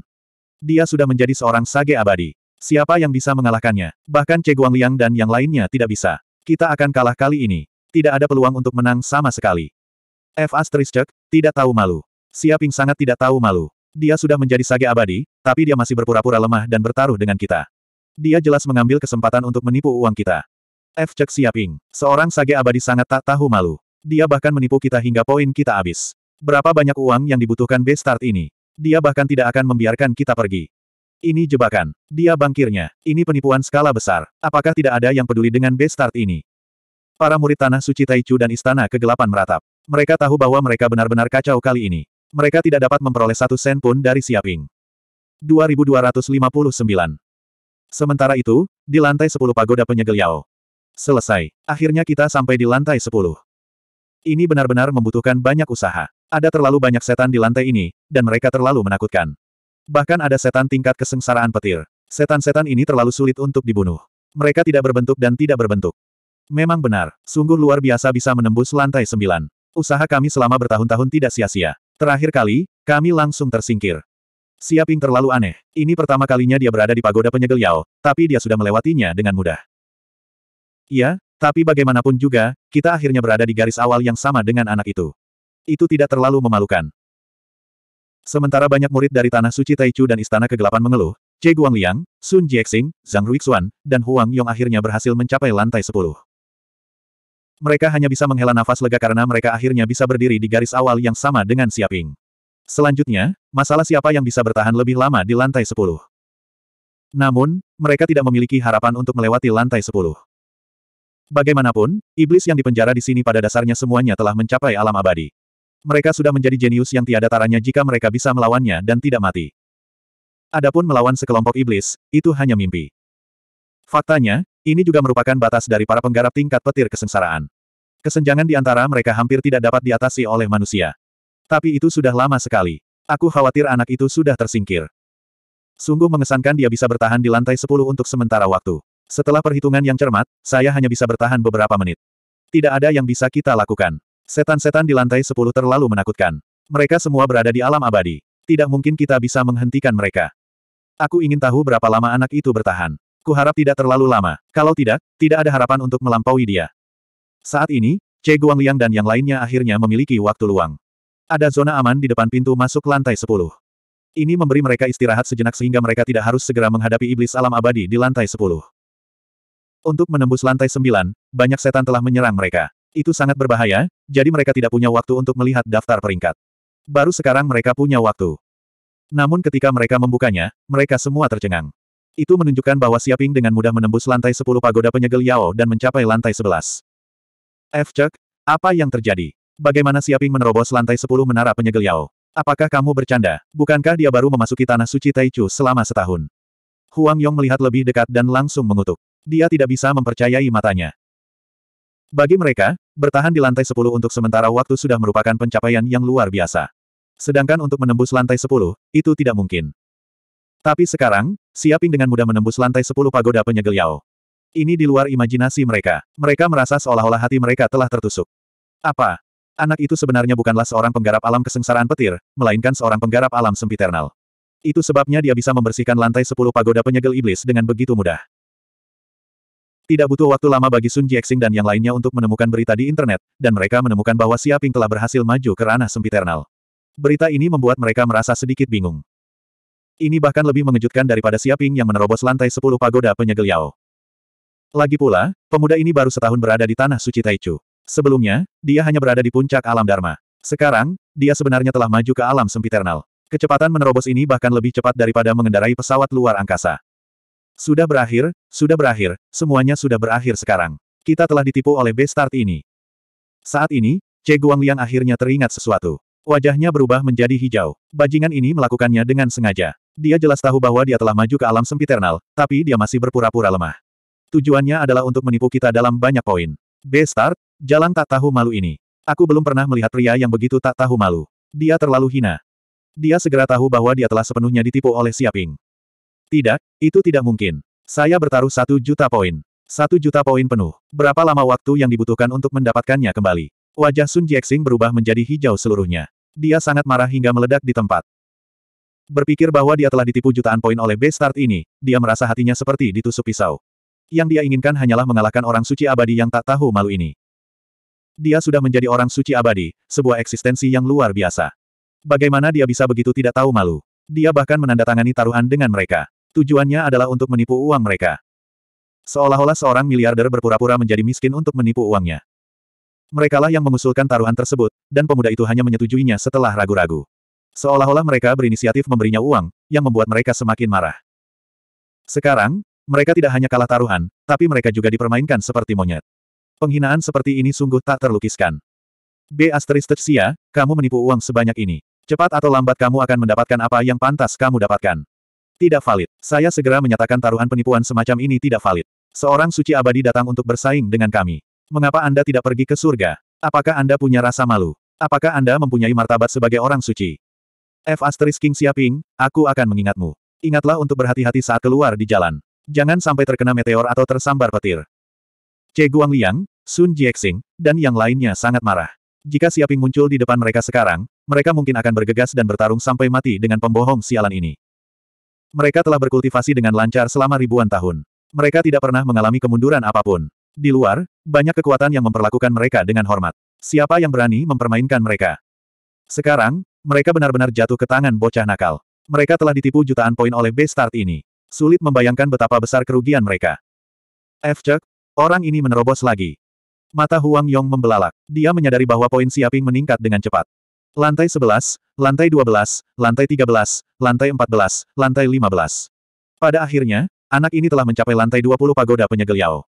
Dia sudah menjadi seorang sage abadi. Siapa yang bisa mengalahkannya? Bahkan Che Guangliang dan yang lainnya tidak bisa. Kita akan kalah kali ini. Tidak ada peluang untuk menang sama sekali. F. Astriscek, tidak tahu malu. Siaping sangat tidak tahu malu. Dia sudah menjadi sage abadi, tapi dia masih berpura-pura lemah dan bertaruh dengan kita. Dia jelas mengambil kesempatan untuk menipu uang kita. F. Cek Siaping, seorang sage abadi sangat tak tahu malu. Dia bahkan menipu kita hingga poin kita habis. Berapa banyak uang yang dibutuhkan B-Start ini? Dia bahkan tidak akan membiarkan kita pergi. Ini jebakan. Dia bangkirnya. Ini penipuan skala besar. Apakah tidak ada yang peduli dengan B-Start ini? Para murid Tanah Suci Taichu dan Istana Kegelapan meratap. Mereka tahu bahwa mereka benar-benar kacau kali ini. Mereka tidak dapat memperoleh satu sen pun dari Siaping. 2259. Sementara itu, di lantai 10 pagoda penyegel Yao. Selesai. Akhirnya kita sampai di lantai 10. Ini benar-benar membutuhkan banyak usaha. Ada terlalu banyak setan di lantai ini, dan mereka terlalu menakutkan. Bahkan ada setan tingkat kesengsaraan petir. Setan-setan ini terlalu sulit untuk dibunuh. Mereka tidak berbentuk dan tidak berbentuk. Memang benar, sungguh luar biasa bisa menembus lantai sembilan. Usaha kami selama bertahun-tahun tidak sia-sia. Terakhir kali, kami langsung tersingkir. Siaping terlalu aneh. Ini pertama kalinya dia berada di pagoda penyegel Yao, tapi dia sudah melewatinya dengan mudah. Iya, tapi bagaimanapun juga, kita akhirnya berada di garis awal yang sama dengan anak itu. Itu tidak terlalu memalukan. Sementara banyak murid dari Tanah Suci Taichu dan Istana Kegelapan mengeluh, Che Guangliang, Sun Jiexing, Zhang Ruixuan, dan Huang Yong akhirnya berhasil mencapai lantai 10 mereka hanya bisa menghela nafas lega karena mereka akhirnya bisa berdiri di garis awal yang sama dengan Siaping. Selanjutnya, masalah siapa yang bisa bertahan lebih lama di lantai 10. Namun, mereka tidak memiliki harapan untuk melewati lantai 10. Bagaimanapun, iblis yang dipenjara di sini pada dasarnya semuanya telah mencapai alam abadi. Mereka sudah menjadi jenius yang tiada taranya jika mereka bisa melawannya dan tidak mati. Adapun melawan sekelompok iblis, itu hanya mimpi. Faktanya, ini juga merupakan batas dari para penggarap tingkat petir kesengsaraan. Kesenjangan di antara mereka hampir tidak dapat diatasi oleh manusia. Tapi itu sudah lama sekali. Aku khawatir anak itu sudah tersingkir. Sungguh mengesankan dia bisa bertahan di lantai 10 untuk sementara waktu. Setelah perhitungan yang cermat, saya hanya bisa bertahan beberapa menit. Tidak ada yang bisa kita lakukan. Setan-setan di lantai 10 terlalu menakutkan. Mereka semua berada di alam abadi. Tidak mungkin kita bisa menghentikan mereka. Aku ingin tahu berapa lama anak itu bertahan. Kuharap tidak terlalu lama. Kalau tidak, tidak ada harapan untuk melampaui dia. Saat ini, Che Guangliang dan yang lainnya akhirnya memiliki waktu luang. Ada zona aman di depan pintu masuk lantai 10. Ini memberi mereka istirahat sejenak sehingga mereka tidak harus segera menghadapi iblis alam abadi di lantai 10. Untuk menembus lantai 9, banyak setan telah menyerang mereka. Itu sangat berbahaya, jadi mereka tidak punya waktu untuk melihat daftar peringkat. Baru sekarang mereka punya waktu. Namun ketika mereka membukanya, mereka semua tercengang. Itu menunjukkan bahwa Siaping dengan mudah menembus lantai 10 pagoda penyegel Yao dan mencapai lantai 11. F. Cek, apa yang terjadi? Bagaimana Siaping menerobos lantai 10 menara penyegel Yao? Apakah kamu bercanda? Bukankah dia baru memasuki tanah suci Taichu selama setahun? Huang Yong melihat lebih dekat dan langsung mengutuk. Dia tidak bisa mempercayai matanya. Bagi mereka, bertahan di lantai 10 untuk sementara waktu sudah merupakan pencapaian yang luar biasa. Sedangkan untuk menembus lantai 10, itu tidak mungkin. Tapi sekarang, Siaping dengan mudah menembus lantai sepuluh pagoda penyegel Yao. Ini di luar imajinasi mereka. Mereka merasa seolah-olah hati mereka telah tertusuk. Apa? Anak itu sebenarnya bukanlah seorang penggarap alam kesengsaraan petir, melainkan seorang penggarap alam sempiternal. Itu sebabnya dia bisa membersihkan lantai sepuluh pagoda penyegel iblis dengan begitu mudah. Tidak butuh waktu lama bagi Sun Jiexing dan yang lainnya untuk menemukan berita di internet, dan mereka menemukan bahwa Siaping telah berhasil maju ke ranah sempiternal. Berita ini membuat mereka merasa sedikit bingung. Ini bahkan lebih mengejutkan daripada Siaping yang menerobos lantai sepuluh pagoda penyegel Yao. Lagi pula, pemuda ini baru setahun berada di tanah suci Taichu. Sebelumnya, dia hanya berada di puncak alam Dharma. Sekarang, dia sebenarnya telah maju ke alam sempiternal. Kecepatan menerobos ini bahkan lebih cepat daripada mengendarai pesawat luar angkasa. Sudah berakhir, sudah berakhir, semuanya sudah berakhir sekarang. Kita telah ditipu oleh b ini. Saat ini, Che Guangliang akhirnya teringat sesuatu. Wajahnya berubah menjadi hijau. Bajingan ini melakukannya dengan sengaja. Dia jelas tahu bahwa dia telah maju ke alam sempiternal, tapi dia masih berpura-pura lemah. Tujuannya adalah untuk menipu kita dalam banyak poin. B-Start, jalan tak tahu malu ini. Aku belum pernah melihat pria yang begitu tak tahu malu. Dia terlalu hina. Dia segera tahu bahwa dia telah sepenuhnya ditipu oleh Siaping. Tidak, itu tidak mungkin. Saya bertaruh satu juta poin. Satu juta poin penuh. Berapa lama waktu yang dibutuhkan untuk mendapatkannya kembali? Wajah Sun Jiexing berubah menjadi hijau seluruhnya. Dia sangat marah hingga meledak di tempat. Berpikir bahwa dia telah ditipu jutaan poin oleh Bestart ini, dia merasa hatinya seperti ditusuk pisau. Yang dia inginkan hanyalah mengalahkan orang suci abadi yang tak tahu malu ini. Dia sudah menjadi orang suci abadi, sebuah eksistensi yang luar biasa. Bagaimana dia bisa begitu tidak tahu malu? Dia bahkan menandatangani taruhan dengan mereka. Tujuannya adalah untuk menipu uang mereka. Seolah-olah seorang miliarder berpura-pura menjadi miskin untuk menipu uangnya. Merekalah yang mengusulkan taruhan tersebut, dan pemuda itu hanya menyetujuinya setelah ragu-ragu. Seolah-olah mereka berinisiatif memberinya uang, yang membuat mereka semakin marah. Sekarang, mereka tidak hanya kalah taruhan, tapi mereka juga dipermainkan seperti monyet. Penghinaan seperti ini sungguh tak terlukiskan. B. Asteristepsia, kamu menipu uang sebanyak ini. Cepat atau lambat kamu akan mendapatkan apa yang pantas kamu dapatkan. Tidak valid. Saya segera menyatakan taruhan penipuan semacam ini tidak valid. Seorang suci abadi datang untuk bersaing dengan kami. Mengapa Anda tidak pergi ke surga? Apakah Anda punya rasa malu? Apakah Anda mempunyai martabat sebagai orang suci? F asteris King Siaping, aku akan mengingatmu. Ingatlah untuk berhati-hati saat keluar di jalan. Jangan sampai terkena meteor atau tersambar petir. C. Guangliang, Sun Jiexing, dan yang lainnya sangat marah. Jika Siaping muncul di depan mereka sekarang, mereka mungkin akan bergegas dan bertarung sampai mati dengan pembohong sialan ini. Mereka telah berkultivasi dengan lancar selama ribuan tahun. Mereka tidak pernah mengalami kemunduran apapun. Di luar, banyak kekuatan yang memperlakukan mereka dengan hormat. Siapa yang berani mempermainkan mereka? Sekarang, mereka benar-benar jatuh ke tangan bocah nakal. Mereka telah ditipu jutaan poin oleh base start ini. Sulit membayangkan betapa besar kerugian mereka. F-Cek, orang ini menerobos lagi. Mata Huang Yong membelalak. Dia menyadari bahwa poin Siaping meningkat dengan cepat. Lantai 11, lantai 12, lantai 13, lantai 14, lantai 15. Pada akhirnya, anak ini telah mencapai lantai 20 pagoda penyegel Yao.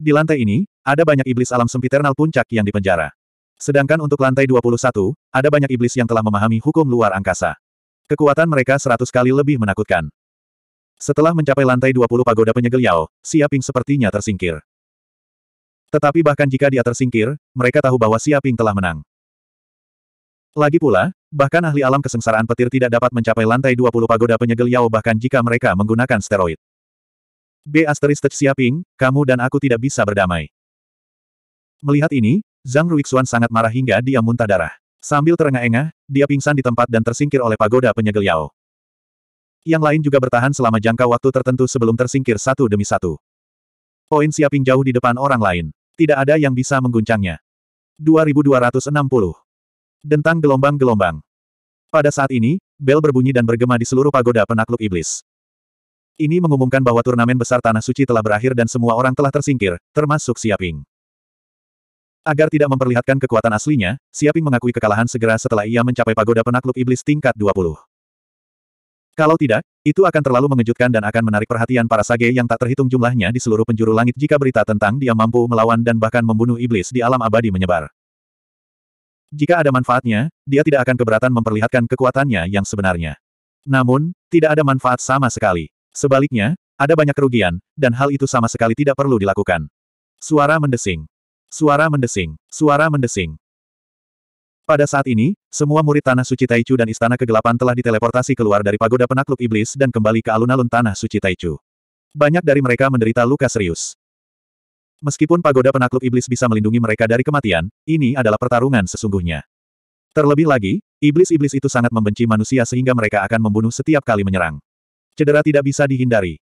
Di lantai ini, ada banyak iblis alam sempiternal puncak yang dipenjara. Sedangkan untuk lantai 21, ada banyak iblis yang telah memahami hukum luar angkasa. Kekuatan mereka seratus kali lebih menakutkan. Setelah mencapai lantai 20 pagoda penyegel Yao, Siaping sepertinya tersingkir. Tetapi bahkan jika dia tersingkir, mereka tahu bahwa Siaping telah menang. Lagi pula, bahkan ahli alam kesengsaraan petir tidak dapat mencapai lantai 20 pagoda penyegel Yao bahkan jika mereka menggunakan steroid. B. Asteristech Siaping, kamu dan aku tidak bisa berdamai. Melihat ini, Zhang Ruixuan sangat marah hingga dia muntah darah. Sambil terengah-engah, dia pingsan di tempat dan tersingkir oleh pagoda penyegel Yao. Yang lain juga bertahan selama jangka waktu tertentu sebelum tersingkir satu demi satu. Poin Siaping jauh di depan orang lain. Tidak ada yang bisa mengguncangnya. 2260. Dentang gelombang-gelombang. Pada saat ini, bel berbunyi dan bergema di seluruh pagoda penakluk iblis. Ini mengumumkan bahwa turnamen besar Tanah Suci telah berakhir dan semua orang telah tersingkir, termasuk Siaping. Agar tidak memperlihatkan kekuatan aslinya, Siaping mengakui kekalahan segera setelah ia mencapai pagoda penakluk iblis tingkat 20. Kalau tidak, itu akan terlalu mengejutkan dan akan menarik perhatian para sage yang tak terhitung jumlahnya di seluruh penjuru langit jika berita tentang dia mampu melawan dan bahkan membunuh iblis di alam abadi menyebar. Jika ada manfaatnya, dia tidak akan keberatan memperlihatkan kekuatannya yang sebenarnya. Namun, tidak ada manfaat sama sekali. Sebaliknya, ada banyak kerugian, dan hal itu sama sekali tidak perlu dilakukan. Suara mendesing. Suara mendesing, suara mendesing. Pada saat ini, semua murid Tanah Suci Taichu dan Istana Kegelapan telah diteleportasi keluar dari pagoda penakluk iblis dan kembali ke alun-alun Tanah Suci Taichu. Banyak dari mereka menderita luka serius. Meskipun pagoda penakluk iblis bisa melindungi mereka dari kematian, ini adalah pertarungan sesungguhnya. Terlebih lagi, iblis-iblis itu sangat membenci manusia sehingga mereka akan membunuh setiap kali menyerang. Cedera tidak bisa dihindari.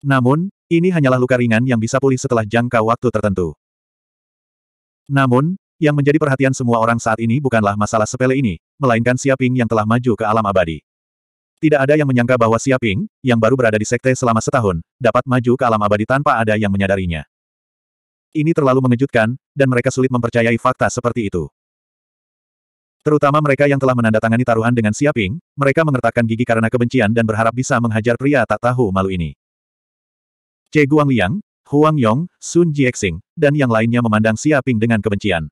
Namun, ini hanyalah luka ringan yang bisa pulih setelah jangka waktu tertentu. Namun, yang menjadi perhatian semua orang saat ini bukanlah masalah sepele ini, melainkan Siaping yang telah maju ke alam abadi. Tidak ada yang menyangka bahwa Siaping, yang baru berada di sekte selama setahun, dapat maju ke alam abadi tanpa ada yang menyadarinya. Ini terlalu mengejutkan, dan mereka sulit mempercayai fakta seperti itu. Terutama mereka yang telah menandatangani taruhan dengan Siaping, mereka mengertakkan gigi karena kebencian dan berharap bisa menghajar pria tak tahu malu ini. C. Guangliang, Huang Yong, Sun Jiexing, dan yang lainnya memandang Siaping dengan kebencian.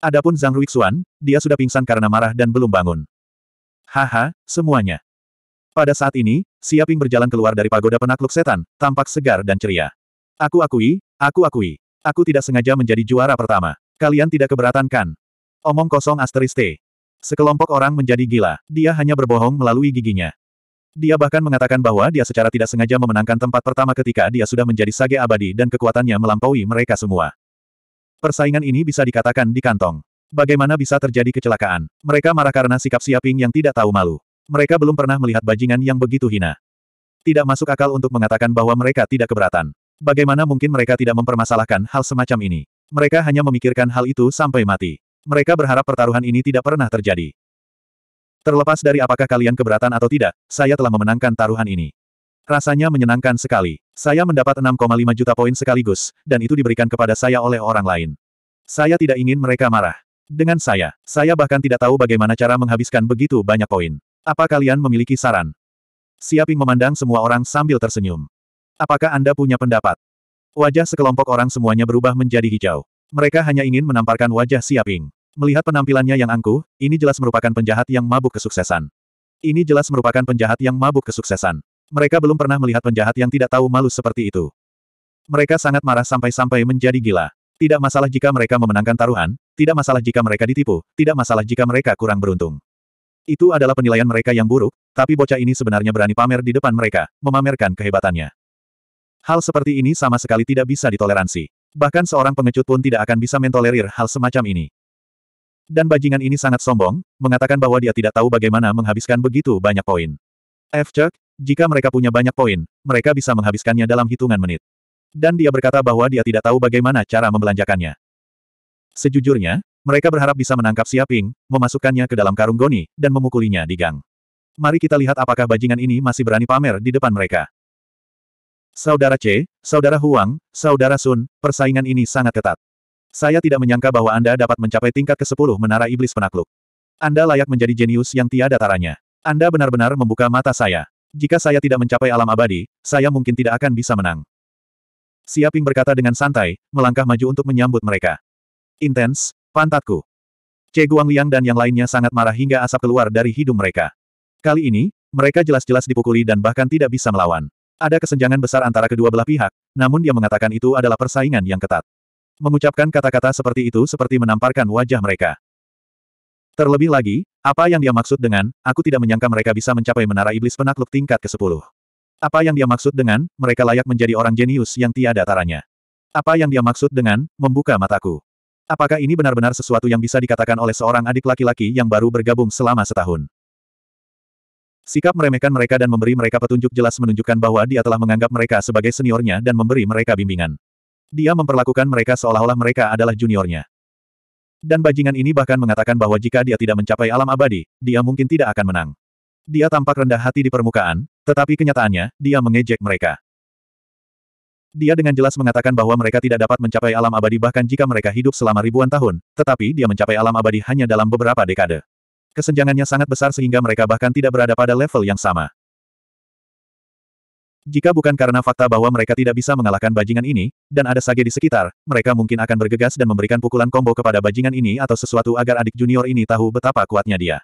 Adapun Zhang Ruixuan, dia sudah pingsan karena marah dan belum bangun. Haha, semuanya. Pada saat ini, Siaping berjalan keluar dari pagoda penakluk setan, tampak segar dan ceria. Aku akui, aku akui. Aku tidak sengaja menjadi juara pertama. Kalian tidak keberatan kan? Omong kosong asteris Sekelompok orang menjadi gila. Dia hanya berbohong melalui giginya. Dia bahkan mengatakan bahwa dia secara tidak sengaja memenangkan tempat pertama ketika dia sudah menjadi sage abadi dan kekuatannya melampaui mereka semua. Persaingan ini bisa dikatakan di kantong. Bagaimana bisa terjadi kecelakaan? Mereka marah karena sikap Siaping yang tidak tahu malu. Mereka belum pernah melihat bajingan yang begitu hina. Tidak masuk akal untuk mengatakan bahwa mereka tidak keberatan. Bagaimana mungkin mereka tidak mempermasalahkan hal semacam ini? Mereka hanya memikirkan hal itu sampai mati. Mereka berharap pertaruhan ini tidak pernah terjadi. Terlepas dari apakah kalian keberatan atau tidak, saya telah memenangkan taruhan ini. Rasanya menyenangkan sekali. Saya mendapat 6,5 juta poin sekaligus, dan itu diberikan kepada saya oleh orang lain. Saya tidak ingin mereka marah. Dengan saya, saya bahkan tidak tahu bagaimana cara menghabiskan begitu banyak poin. Apa kalian memiliki saran? Siaping memandang semua orang sambil tersenyum. Apakah Anda punya pendapat? Wajah sekelompok orang semuanya berubah menjadi hijau. Mereka hanya ingin menamparkan wajah Siaping. Melihat penampilannya yang angkuh, ini jelas merupakan penjahat yang mabuk kesuksesan. Ini jelas merupakan penjahat yang mabuk kesuksesan. Mereka belum pernah melihat penjahat yang tidak tahu malu seperti itu. Mereka sangat marah sampai-sampai menjadi gila. Tidak masalah jika mereka memenangkan taruhan, tidak masalah jika mereka ditipu, tidak masalah jika mereka kurang beruntung. Itu adalah penilaian mereka yang buruk, tapi bocah ini sebenarnya berani pamer di depan mereka, memamerkan kehebatannya. Hal seperti ini sama sekali tidak bisa ditoleransi. Bahkan seorang pengecut pun tidak akan bisa mentolerir hal semacam ini. Dan bajingan ini sangat sombong, mengatakan bahwa dia tidak tahu bagaimana menghabiskan begitu banyak poin. F. Chuck, jika mereka punya banyak poin, mereka bisa menghabiskannya dalam hitungan menit. Dan dia berkata bahwa dia tidak tahu bagaimana cara membelanjakannya. Sejujurnya, mereka berharap bisa menangkap Siaping, memasukkannya ke dalam karung goni, dan memukulinya di gang. Mari kita lihat apakah bajingan ini masih berani pamer di depan mereka. Saudara C, Saudara Huang, Saudara Sun, persaingan ini sangat ketat. Saya tidak menyangka bahwa Anda dapat mencapai tingkat ke-10 menara iblis penakluk. Anda layak menjadi jenius yang tiada taranya. Anda benar-benar membuka mata saya. Jika saya tidak mencapai alam abadi, saya mungkin tidak akan bisa menang. Siaping berkata dengan santai, melangkah maju untuk menyambut mereka. Intens, pantatku. Ce Guangliang dan yang lainnya sangat marah hingga asap keluar dari hidung mereka. Kali ini, mereka jelas-jelas dipukuli dan bahkan tidak bisa melawan. Ada kesenjangan besar antara kedua belah pihak, namun dia mengatakan itu adalah persaingan yang ketat. Mengucapkan kata-kata seperti itu seperti menamparkan wajah mereka. Terlebih lagi, apa yang dia maksud dengan, aku tidak menyangka mereka bisa mencapai menara iblis penakluk tingkat ke-10. Apa yang dia maksud dengan, mereka layak menjadi orang jenius yang tiada taranya. Apa yang dia maksud dengan, membuka mataku. Apakah ini benar-benar sesuatu yang bisa dikatakan oleh seorang adik laki-laki yang baru bergabung selama setahun? Sikap meremehkan mereka dan memberi mereka petunjuk jelas menunjukkan bahwa dia telah menganggap mereka sebagai seniornya dan memberi mereka bimbingan. Dia memperlakukan mereka seolah-olah mereka adalah juniornya. Dan bajingan ini bahkan mengatakan bahwa jika dia tidak mencapai alam abadi, dia mungkin tidak akan menang. Dia tampak rendah hati di permukaan, tetapi kenyataannya, dia mengejek mereka. Dia dengan jelas mengatakan bahwa mereka tidak dapat mencapai alam abadi bahkan jika mereka hidup selama ribuan tahun, tetapi dia mencapai alam abadi hanya dalam beberapa dekade. Kesenjangannya sangat besar sehingga mereka bahkan tidak berada pada level yang sama. Jika bukan karena fakta bahwa mereka tidak bisa mengalahkan bajingan ini, dan ada sage di sekitar, mereka mungkin akan bergegas dan memberikan pukulan combo kepada bajingan ini atau sesuatu agar adik junior ini tahu betapa kuatnya dia.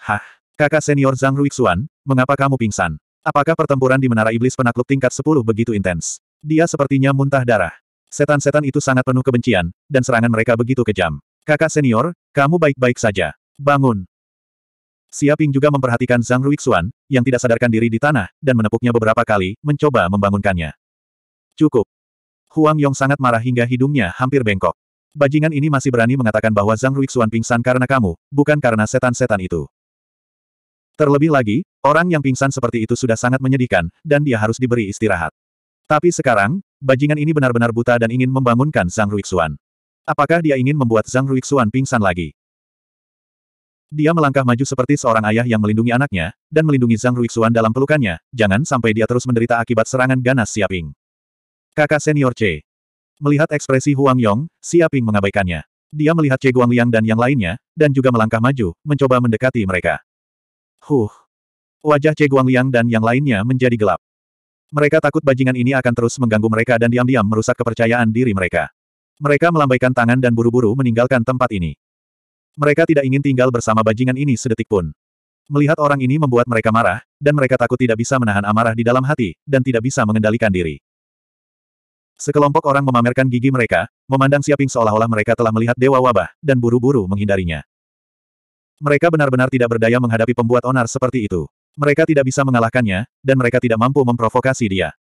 Hah, kakak senior Zhang Ruixuan, mengapa kamu pingsan? Apakah pertempuran di Menara Iblis Penakluk tingkat 10 begitu intens? Dia sepertinya muntah darah. Setan-setan itu sangat penuh kebencian, dan serangan mereka begitu kejam. Kakak senior, kamu baik-baik saja. Bangun. Siaping juga memperhatikan Zhang Ruixuan, yang tidak sadarkan diri di tanah, dan menepuknya beberapa kali, mencoba membangunkannya. Cukup. Huang Yong sangat marah hingga hidungnya hampir bengkok. Bajingan ini masih berani mengatakan bahwa Zhang Ruixuan pingsan karena kamu, bukan karena setan-setan itu. Terlebih lagi, orang yang pingsan seperti itu sudah sangat menyedihkan, dan dia harus diberi istirahat. Tapi sekarang, bajingan ini benar-benar buta dan ingin membangunkan Zhang Ruixuan. Apakah dia ingin membuat Zhang Ruixuan pingsan lagi? Dia melangkah maju seperti seorang ayah yang melindungi anaknya, dan melindungi Zhang Ruixuan dalam pelukannya, jangan sampai dia terus menderita akibat serangan ganas Siaping. Kakak senior C. Melihat ekspresi Huang Yong, Siaping mengabaikannya. Dia melihat Che Guangliang dan yang lainnya, dan juga melangkah maju, mencoba mendekati mereka. Huh. Wajah Che Guangliang dan yang lainnya menjadi gelap. Mereka takut bajingan ini akan terus mengganggu mereka dan diam-diam merusak kepercayaan diri mereka. Mereka melambaikan tangan dan buru-buru meninggalkan tempat ini. Mereka tidak ingin tinggal bersama bajingan ini sedetik pun. Melihat orang ini membuat mereka marah, dan mereka takut tidak bisa menahan amarah di dalam hati, dan tidak bisa mengendalikan diri. Sekelompok orang memamerkan gigi mereka, memandang Siaping seolah-olah mereka telah melihat dewa wabah, dan buru-buru menghindarinya. Mereka benar-benar tidak berdaya menghadapi pembuat onar seperti itu. Mereka tidak bisa mengalahkannya, dan mereka tidak mampu memprovokasi dia.